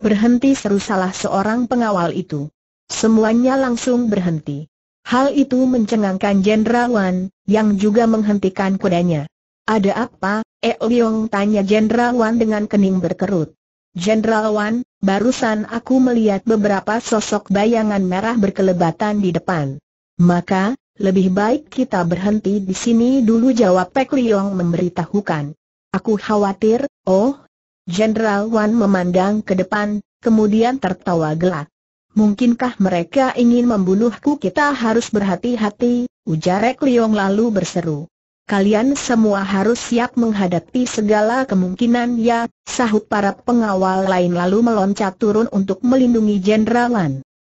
Berhenti seru salah seorang pengawal itu. Semuanya langsung berhenti. Hal itu mencengangkan Jenderal Wan, yang juga menghentikan kudanya. Ada apa, Eh Liong tanya Jenderal Wan dengan kening berkerut. Jenderal Wan, barusan aku melihat beberapa sosok bayangan merah berkelebatan di depan. Maka, lebih baik kita berhenti di sini dulu jawab Pek Liong memberitahukan. Aku khawatir, oh. Jenderal Wan memandang ke depan, kemudian tertawa gelak. Mungkinkah mereka ingin membunuhku kita harus berhati-hati, ujar Pek Liong lalu berseru kalian semua harus siap menghadapi segala kemungkinan ya, sahut para pengawal lain lalu meloncat turun untuk melindungi Jenderal Lan.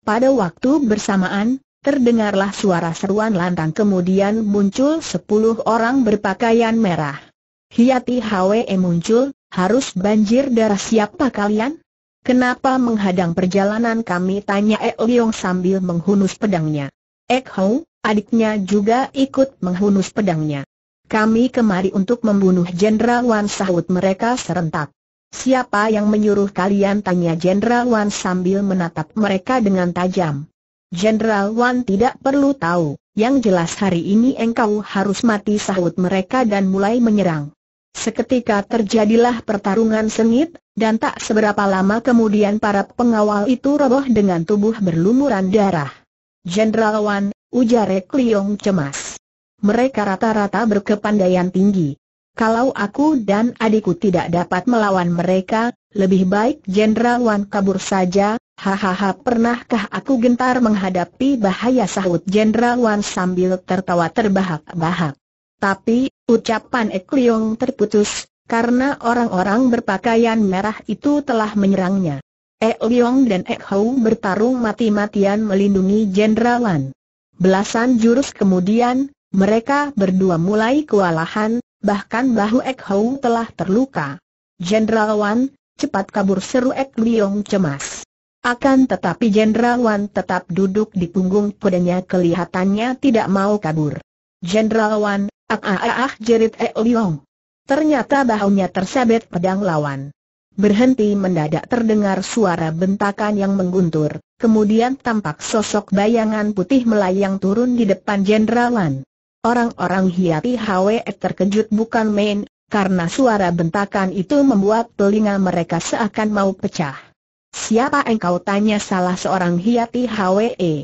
Pada waktu bersamaan, terdengarlah suara seruan lantang kemudian muncul sepuluh orang berpakaian merah. Hiati Hwe muncul, harus banjir darah siapa kalian? Kenapa menghadang perjalanan kami? Tanya Ek Liong sambil menghunus pedangnya. Ek Hou, adiknya juga ikut menghunus pedangnya. Kami kemari untuk membunuh Jenderal Wan sahut mereka serentak. Siapa yang menyuruh kalian tanya Jenderal Wan sambil menatap mereka dengan tajam. Jenderal Wan tidak perlu tahu, yang jelas hari ini engkau harus mati sahut mereka dan mulai menyerang. Seketika terjadilah pertarungan sengit, dan tak seberapa lama kemudian para pengawal itu roboh dengan tubuh berlumuran darah. Jenderal Wan, ujar Rek Liong cemas. Mereka rata-rata berkepandaian tinggi. Kalau aku dan adikku tidak dapat melawan mereka, lebih baik Jenderal Wan kabur saja, hahaha pernahkah aku gentar menghadapi bahaya sahut Jenderal Wan sambil tertawa terbahak-bahak. Tapi, ucapan Ek terputus, karena orang-orang berpakaian merah itu telah menyerangnya. Ek dan Ek bertarung mati-matian melindungi Jenderal Wan. Belasan jurus kemudian, mereka berdua mulai kewalahan, bahkan bahu Ek Hou telah terluka. Jenderal Wan, cepat kabur seru Ek Liong cemas. Akan tetapi Jenderal Wan tetap duduk di punggung kudanya kelihatannya tidak mau kabur. Jenderal Wan, ah ah ah, ah jerit Ek Liong. Ternyata bahunya tersabet pedang lawan. Berhenti mendadak terdengar suara bentakan yang mengguntur, kemudian tampak sosok bayangan putih melayang turun di depan Jenderal Wan. Orang-orang Hiati Hwe terkejut bukan main, karena suara bentakan itu membuat telinga mereka seakan mau pecah. Siapa engkau tanya salah seorang Hiati e.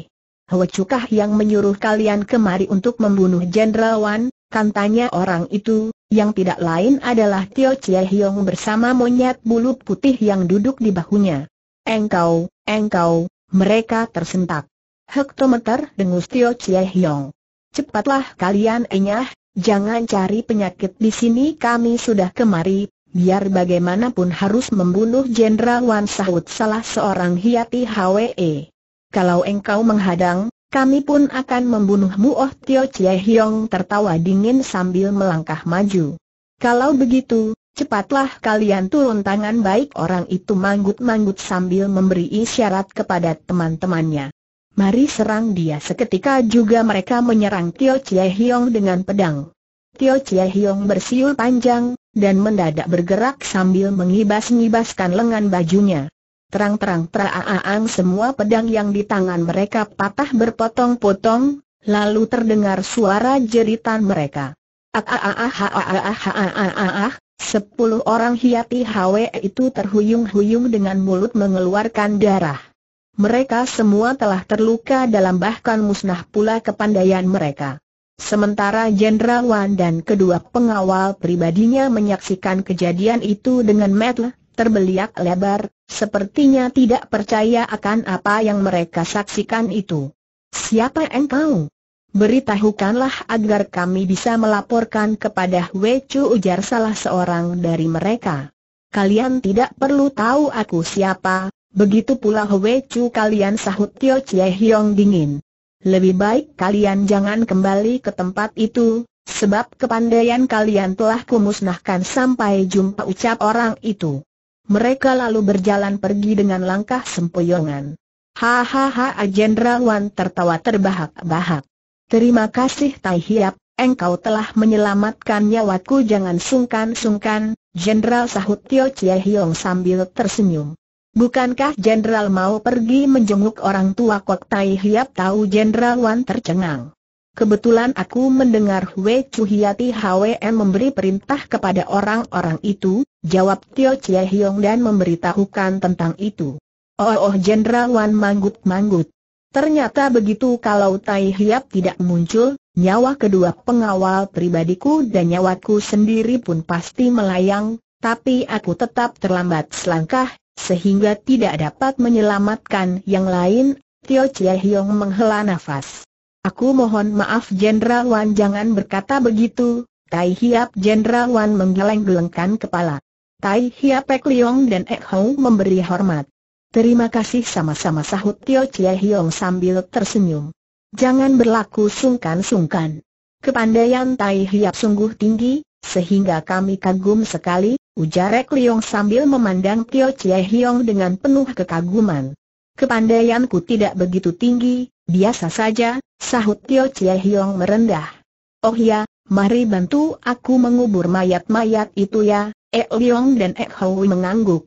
Hwe? cukah yang menyuruh kalian kemari untuk membunuh Jenderal Wan? kan tanya orang itu, yang tidak lain adalah Tio Chie Hiong bersama monyet bulu putih yang duduk di bahunya. Engkau, engkau, mereka tersentak. Hektometer dengus Tio Chie Hiong. Cepatlah kalian enyah, jangan cari penyakit di sini kami sudah kemari, biar bagaimanapun harus membunuh Jenderal Wan Sahut salah seorang hiati HWE. Kalau engkau menghadang, kami pun akan membunuhmu Oh Tio Chie Hiong tertawa dingin sambil melangkah maju. Kalau begitu, cepatlah kalian turun tangan baik orang itu manggut-manggut sambil memberi isyarat kepada teman-temannya. Mari serang dia seketika juga mereka menyerang Tio Chie Hiong dengan pedang. Tio Chie Hiong bersiul panjang, dan mendadak bergerak sambil mengibas-ngibaskan lengan bajunya. Terang-terang teraaang semua pedang yang di tangan mereka patah berpotong-potong, lalu terdengar suara jeritan mereka. aah Sepuluh orang hiati Hwe itu terhuyung-huyung dengan mulut mengeluarkan darah. Mereka semua telah terluka dalam bahkan musnah pula kepandaian mereka. Sementara Jenderal Wan dan kedua pengawal pribadinya menyaksikan kejadian itu dengan metel, terbeliak lebar, sepertinya tidak percaya akan apa yang mereka saksikan itu. Siapa engkau? Beritahukanlah agar kami bisa melaporkan kepada Wei ujar salah seorang dari mereka. Kalian tidak perlu tahu aku siapa, Begitu pula Hwe Chu kalian sahut Tio Chie Hiong dingin. Lebih baik kalian jangan kembali ke tempat itu, sebab kepandaian kalian telah kumusnahkan sampai jumpa ucap orang itu. Mereka lalu berjalan pergi dengan langkah sempoyongan. Hahaha Jenderal Wan tertawa terbahak-bahak. Terima kasih Tai Hiap, engkau telah menyelamatkan nyawaku jangan sungkan-sungkan, Jenderal sahut Tio Chie Hiong sambil tersenyum. Bukankah Jenderal mau pergi menjenguk orang tua Kok Tai Hiap tahu Jenderal Wan tercengang. Kebetulan aku mendengar Hue Chuhiati HWM memberi perintah kepada orang-orang itu, jawab Tio Chie Hiong dan memberitahukan tentang itu. Oh oh Jenderal Wan manggut-manggut. Ternyata begitu kalau Tai Hiap tidak muncul, nyawa kedua pengawal pribadiku dan nyawaku sendiri pun pasti melayang, tapi aku tetap terlambat selangkah, sehingga tidak dapat menyelamatkan yang lain, Tio Chia Hiong menghela nafas. Aku mohon maaf Jenderal Wan jangan berkata begitu, Tai Hiap Jenderal Wan menggeleng-gelengkan kepala. Tai Hiap Ek Liong dan Ek Hou memberi hormat. Terima kasih sama-sama sahut Tio Chia Hiong sambil tersenyum. Jangan berlaku sungkan-sungkan. Kepandaian Tai Hiap sungguh tinggi, sehingga kami kagum sekali, ujar Rek Liong sambil memandang Tio Chie Hiong dengan penuh kekaguman. Kepandaianku tidak begitu tinggi, biasa saja, sahut Tio Chie Hiong merendah. Oh ya, mari bantu aku mengubur mayat-mayat itu ya, Ek Liong dan Ek Hou mengangguk.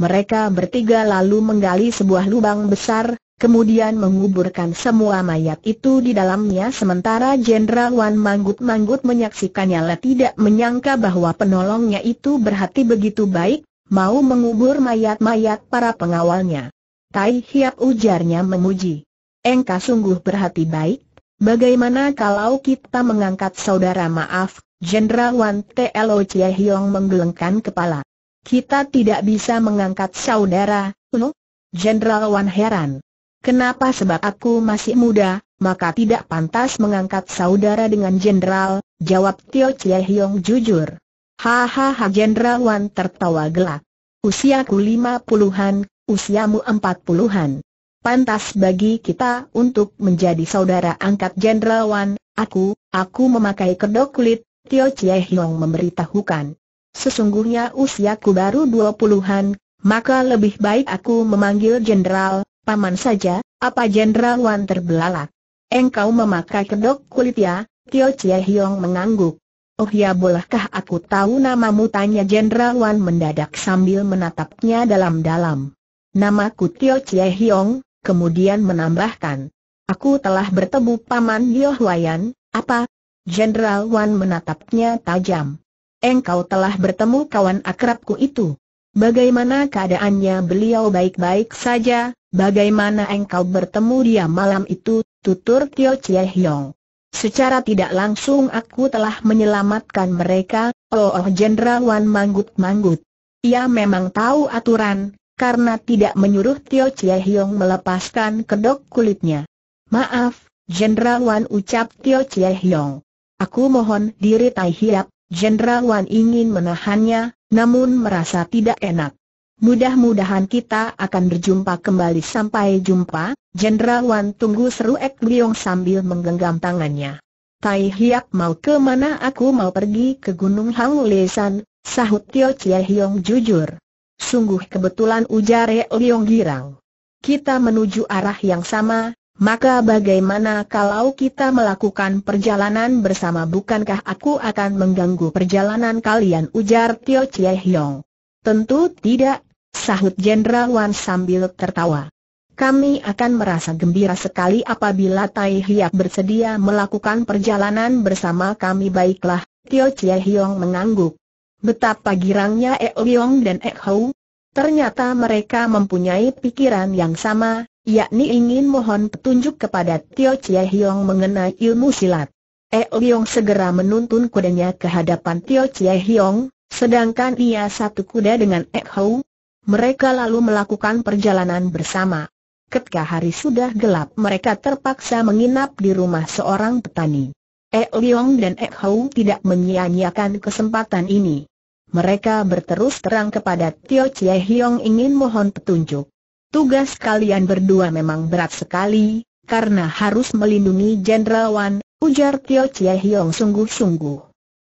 Mereka bertiga lalu menggali sebuah lubang besar, kemudian menguburkan semua mayat itu di dalamnya sementara Jenderal Wan manggut-manggut menyaksikannya lah tidak menyangka bahwa penolongnya itu berhati begitu baik, mau mengubur mayat-mayat para pengawalnya. Tai Hiap ujarnya memuji. Engkau sungguh berhati baik, bagaimana kalau kita mengangkat saudara maaf, Jenderal Wan T.L.O. Chia Hiong menggelengkan kepala. Kita tidak bisa mengangkat saudara, loh, Jenderal Wan heran. Kenapa sebab aku masih muda, maka tidak pantas mengangkat saudara dengan jenderal, jawab Tio Chie Hiong jujur. Hahaha Jenderal Wan tertawa gelak. Usiaku lima puluhan, usiamu empat puluhan. Pantas bagi kita untuk menjadi saudara angkat Jenderal Wan, aku, aku memakai kedok kulit, Tio Chie Hiong memberitahukan. Sesungguhnya usiaku baru dua puluhan, maka lebih baik aku memanggil jenderal, Paman saja, apa Jenderal Wan terbelalak? Engkau memakai kedok kulit ya? Tio Chie Hiong mengangguk. Oh ya bolehkah aku tahu namamu tanya Jenderal Wan mendadak sambil menatapnya dalam-dalam. Namaku Tio Chie Hiong, kemudian menambahkan. Aku telah bertemu Paman Yo Huayan, apa? Jenderal Wan menatapnya tajam. Engkau telah bertemu kawan akrabku itu. Bagaimana keadaannya beliau baik-baik saja, bagaimana engkau bertemu dia malam itu, tutur Tio Chie Hiong. Secara tidak langsung aku telah menyelamatkan mereka, oh oh Jenderal Wan manggut-manggut. Ia memang tahu aturan, karena tidak menyuruh Tio Chie Hiong melepaskan kedok kulitnya. Maaf, Jenderal Wan ucap Tio Chie Hiong. Aku mohon diri Tai Hiap, Jenderal Wan ingin menahannya, namun merasa tidak enak. Mudah-mudahan kita akan berjumpa kembali sampai jumpa, Jenderal Wan tunggu seru Ek Liong sambil menggenggam tangannya. Tai Hiap mau ke mana aku mau pergi ke Gunung Hangulesan, sahut Tio Chie Hiong jujur. Sungguh kebetulan ujar Ek Liong girang. Kita menuju arah yang sama, maka bagaimana kalau kita melakukan perjalanan bersama bukankah aku akan mengganggu perjalanan kalian ujar Tio Chie Hiong? Tentu tidak, sahut Jenderal Wan sambil tertawa. Kami akan merasa gembira sekali apabila Tai Hiap bersedia melakukan perjalanan bersama kami baiklah, Tio Chie Hiong mengangguk. Betapa girangnya Eo Yong dan Ek Hou. Ternyata mereka mempunyai pikiran yang sama, yakni ingin mohon petunjuk kepada Tio Chie Hiong mengenai ilmu silat. E Liong segera menuntun kudanya ke hadapan Tio Chie Hiong, sedangkan ia satu kuda dengan E Hou. Mereka lalu melakukan perjalanan bersama. Ketika hari sudah gelap mereka terpaksa menginap di rumah seorang petani. E Liong dan E Hou tidak menyia-nyiakan kesempatan ini. Mereka berterus terang kepada Tio Chie Hiong ingin mohon petunjuk. Tugas kalian berdua memang berat sekali, karena harus melindungi Jenderal Wan, ujar Tio Chie Hiong sungguh-sungguh.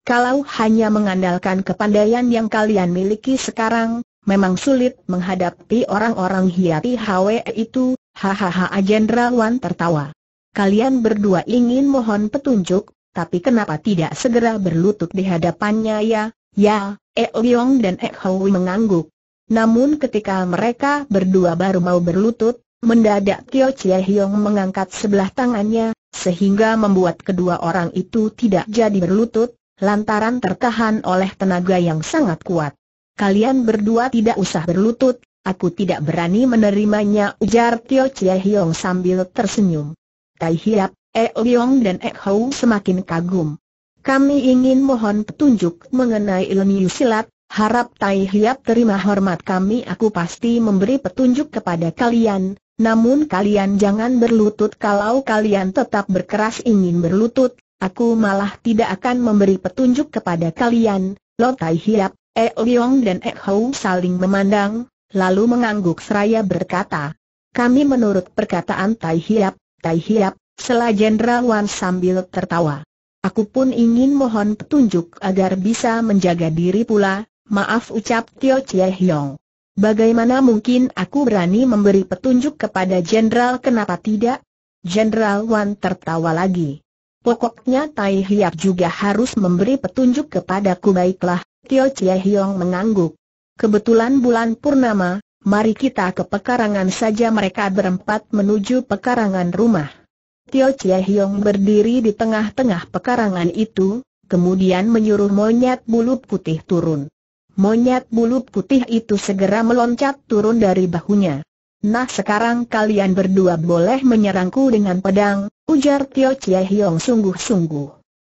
Kalau hanya mengandalkan kepandaian yang kalian miliki sekarang, memang sulit menghadapi orang-orang Hiati Hwe itu, hahaha Jenderal Wan tertawa. Kalian berdua ingin mohon petunjuk, tapi kenapa tidak segera berlutut di hadapannya ya? Ya, Eo Yong dan E Hui mengangguk. Namun ketika mereka berdua baru mau berlutut, mendadak Kyo Chie Hyong mengangkat sebelah tangannya, sehingga membuat kedua orang itu tidak jadi berlutut, lantaran tertahan oleh tenaga yang sangat kuat. Kalian berdua tidak usah berlutut, aku tidak berani menerimanya ujar Tio Chie Hyong sambil tersenyum. Tai Hiap, E Liong dan E Hou semakin kagum. Kami ingin mohon petunjuk mengenai ilmu silat, Harap Tai Hiap terima hormat kami aku pasti memberi petunjuk kepada kalian, namun kalian jangan berlutut kalau kalian tetap berkeras ingin berlutut, aku malah tidak akan memberi petunjuk kepada kalian. Lo Tai Hiap, E Liong dan E Hou saling memandang, lalu mengangguk seraya berkata, kami menurut perkataan Tai Hiap, Tai Hiap, sela Jenderal Wan sambil tertawa. Aku pun ingin mohon petunjuk agar bisa menjaga diri pula, Maaf ucap Tio Chie Hiong. Bagaimana mungkin aku berani memberi petunjuk kepada Jenderal kenapa tidak? Jenderal Wan tertawa lagi. Pokoknya Tai Hiap juga harus memberi petunjuk kepadaku baiklah, Tio Chie Hiong mengangguk. Kebetulan bulan purnama, mari kita ke pekarangan saja mereka berempat menuju pekarangan rumah. Tio Chie Hiong berdiri di tengah-tengah pekarangan itu, kemudian menyuruh monyet bulu putih turun. Monyet bulu putih itu segera meloncat turun dari bahunya. Nah sekarang kalian berdua boleh menyerangku dengan pedang, ujar Tio Chie Hiong sungguh-sungguh.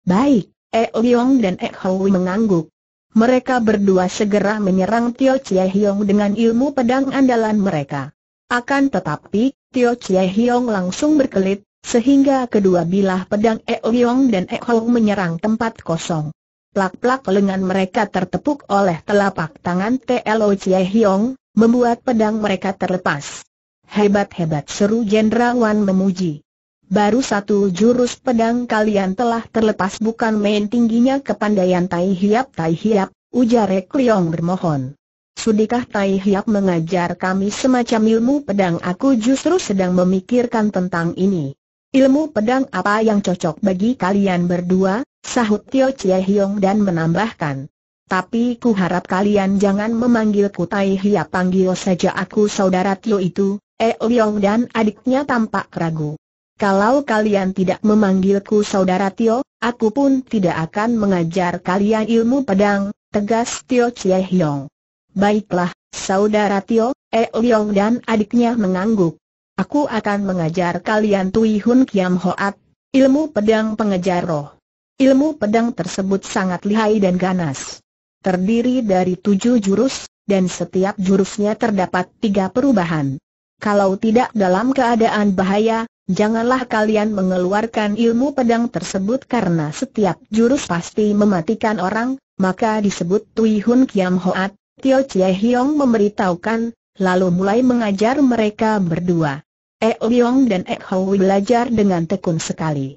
Baik, E eh Liong dan E mengangguk. Mereka berdua segera menyerang Tio Chie Hiong dengan ilmu pedang andalan mereka. Akan tetapi, Tio Chie Hiong langsung berkelit, sehingga kedua bilah pedang E eh Liong dan E menyerang tempat kosong plak-plak lengan mereka tertepuk oleh telapak tangan T.L.O. Chie Hiong, membuat pedang mereka terlepas. Hebat-hebat seru Jenderal Wan memuji. Baru satu jurus pedang kalian telah terlepas bukan main tingginya kepandaian Tai Hiap Tai Hiap, ujar Rek Liong bermohon. Sudikah Tai Hiap mengajar kami semacam ilmu pedang aku justru sedang memikirkan tentang ini. Ilmu pedang apa yang cocok bagi kalian berdua, Sahut Tio Chie Hiong dan menambahkan. Tapi ku harap kalian jangan memanggilku Tai Hia panggil saja aku saudara Tio itu, Eh Yong dan adiknya tampak ragu. Kalau kalian tidak memanggilku saudara Tio, aku pun tidak akan mengajar kalian ilmu pedang, tegas Tio Chie Hiong. Baiklah, saudara Tio, eh Yong dan adiknya mengangguk. Aku akan mengajar kalian Tui Hun Kiam Hoat, ilmu pedang pengejar roh. Ilmu pedang tersebut sangat lihai dan ganas. Terdiri dari tujuh jurus, dan setiap jurusnya terdapat tiga perubahan. Kalau tidak dalam keadaan bahaya, janganlah kalian mengeluarkan ilmu pedang tersebut karena setiap jurus pasti mematikan orang, maka disebut Tui Hun Kiam Hoat, Tio Chie Hiong memberitahukan, lalu mulai mengajar mereka berdua. E Liong dan E Hoi belajar dengan tekun sekali.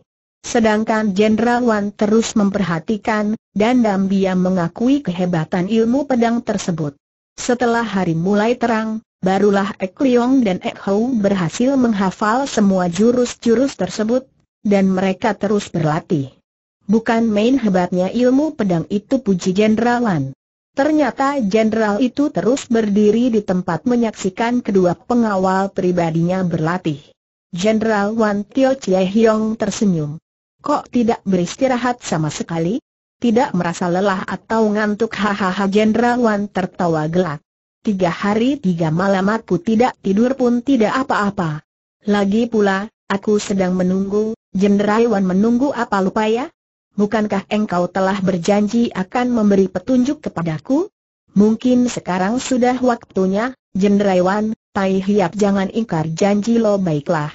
Sedangkan Jenderal Wan terus memperhatikan, dan diam mengakui kehebatan ilmu pedang tersebut. Setelah hari mulai terang, barulah Ek Leong dan Ek Hou berhasil menghafal semua jurus-jurus tersebut, dan mereka terus berlatih. Bukan main hebatnya ilmu pedang itu puji Jenderal Wan. Ternyata jenderal itu terus berdiri di tempat menyaksikan kedua pengawal pribadinya berlatih. Jenderal Wan Tio Chie Hiong tersenyum. Kok tidak beristirahat sama sekali? Tidak merasa lelah atau ngantuk hahaha Jenderal Wan tertawa gelak. Tiga hari tiga malam aku tidak tidur pun tidak apa-apa. Lagi pula, aku sedang menunggu, Jenderal Wan menunggu apa lupa ya? Bukankah engkau telah berjanji akan memberi petunjuk kepadaku? Mungkin sekarang sudah waktunya, Jenderal Wan, Tai Hiap jangan ingkar janji lo baiklah.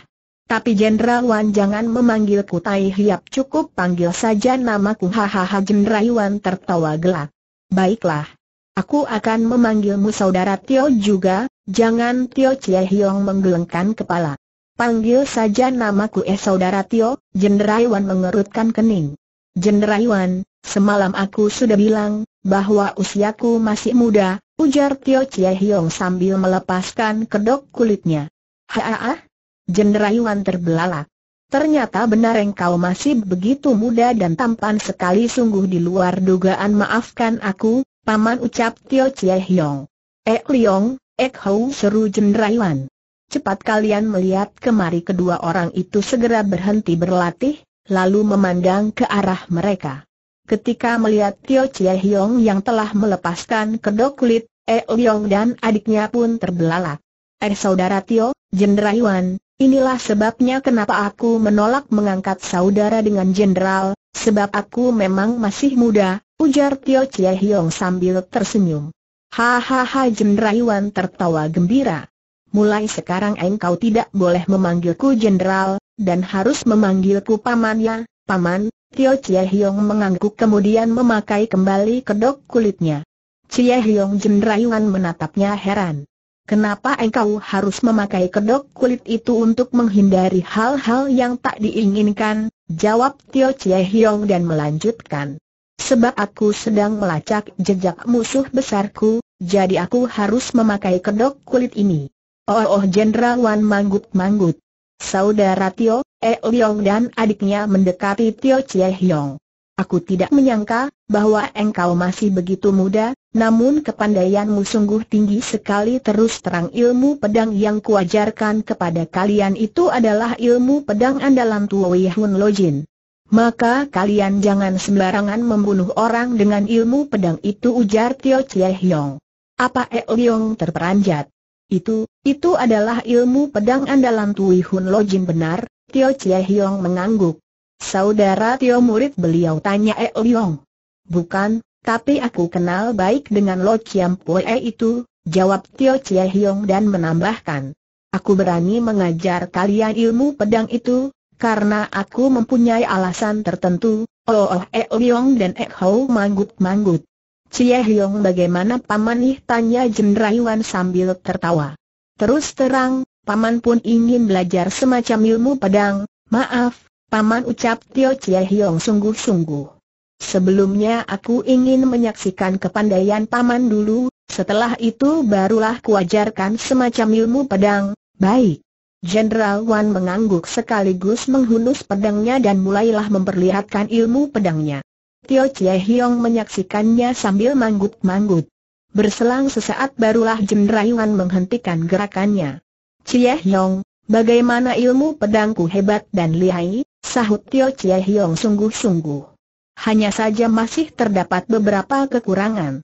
Tapi Jenderal Wan jangan memanggilku Tai Hiap cukup panggil saja namaku hahaha Jenderal Wan tertawa gelak. Baiklah. Aku akan memanggilmu saudara Tio juga, jangan Tio Chie Hiong menggelengkan kepala. Panggil saja namaku eh saudara Tio, Jenderal Wan mengerutkan kening. Jenderal Wan, semalam aku sudah bilang, bahwa usiaku masih muda, ujar Tio Chie Hiong sambil melepaskan kedok kulitnya. Haa, Jenderayuan terbelalak. Ternyata benar engkau masih begitu muda dan tampan sekali sungguh di luar dugaan maafkan aku, paman ucap Tio Chie Hiong. Ek Liong, Ek Hou seru Jenderayuan. Cepat kalian melihat kemari kedua orang itu segera berhenti berlatih, lalu memandang ke arah mereka. Ketika melihat Tio Chie Hiong yang telah melepaskan kedok kulit, Ek Liong dan adiknya pun terbelalak. Eh saudara Tio, Jenderayuan, Inilah sebabnya kenapa aku menolak mengangkat saudara dengan jenderal, sebab aku memang masih muda, ujar Tio Chie Hiong sambil tersenyum. Hahaha Jenderal Iwan tertawa gembira. Mulai sekarang engkau tidak boleh memanggilku jenderal, dan harus memanggilku paman ya, paman, Tio Chie Hiong mengangguk kemudian memakai kembali kedok kulitnya. Chie Hiong Jenderal Iwan menatapnya heran. Kenapa engkau harus memakai kedok kulit itu untuk menghindari hal-hal yang tak diinginkan? Jawab Tio Chie Hiong dan melanjutkan. Sebab aku sedang melacak jejak musuh besarku, jadi aku harus memakai kedok kulit ini. Oh oh Jenderal Wan manggut-manggut. Saudara Tio, E Leong dan adiknya mendekati Tio Chie Hiong. Aku tidak menyangka bahwa engkau masih begitu muda, namun kepandaianmu sungguh tinggi sekali terus terang ilmu pedang yang kuajarkan kepada kalian itu adalah ilmu pedang andalan Tuwei Hun Lojin. Maka kalian jangan sembarangan membunuh orang dengan ilmu pedang itu ujar Tio Chie Hyong. Apa E terperanjat? Itu, itu adalah ilmu pedang andalan Tui Hun Lojin benar, Tio Chie Hyong mengangguk. Saudara Tio murid beliau tanya E Liong. Bukan, tapi aku kenal baik dengan Lo Chiam Pue itu, jawab Tio Chie Hiong dan menambahkan. Aku berani mengajar kalian ilmu pedang itu, karena aku mempunyai alasan tertentu, oh, oh E Liong dan E Hou manggut-manggut. Chie Hiong bagaimana Paman ih tanya Jendraiwan sambil tertawa. Terus terang, Paman pun ingin belajar semacam ilmu pedang, maaf, Paman ucap Tio Chie Hiong sungguh-sungguh. Sebelumnya aku ingin menyaksikan kepandaian Paman dulu, setelah itu barulah kuajarkan semacam ilmu pedang, baik. Jenderal Wan mengangguk sekaligus menghunus pedangnya dan mulailah memperlihatkan ilmu pedangnya. Tio Chie Hiong menyaksikannya sambil manggut-manggut. Berselang sesaat barulah Jenderal Wan menghentikan gerakannya. Chie Hiong, bagaimana ilmu pedangku hebat dan lihai? sahut Tio Chie Hiong sungguh-sungguh. Hanya saja masih terdapat beberapa kekurangan.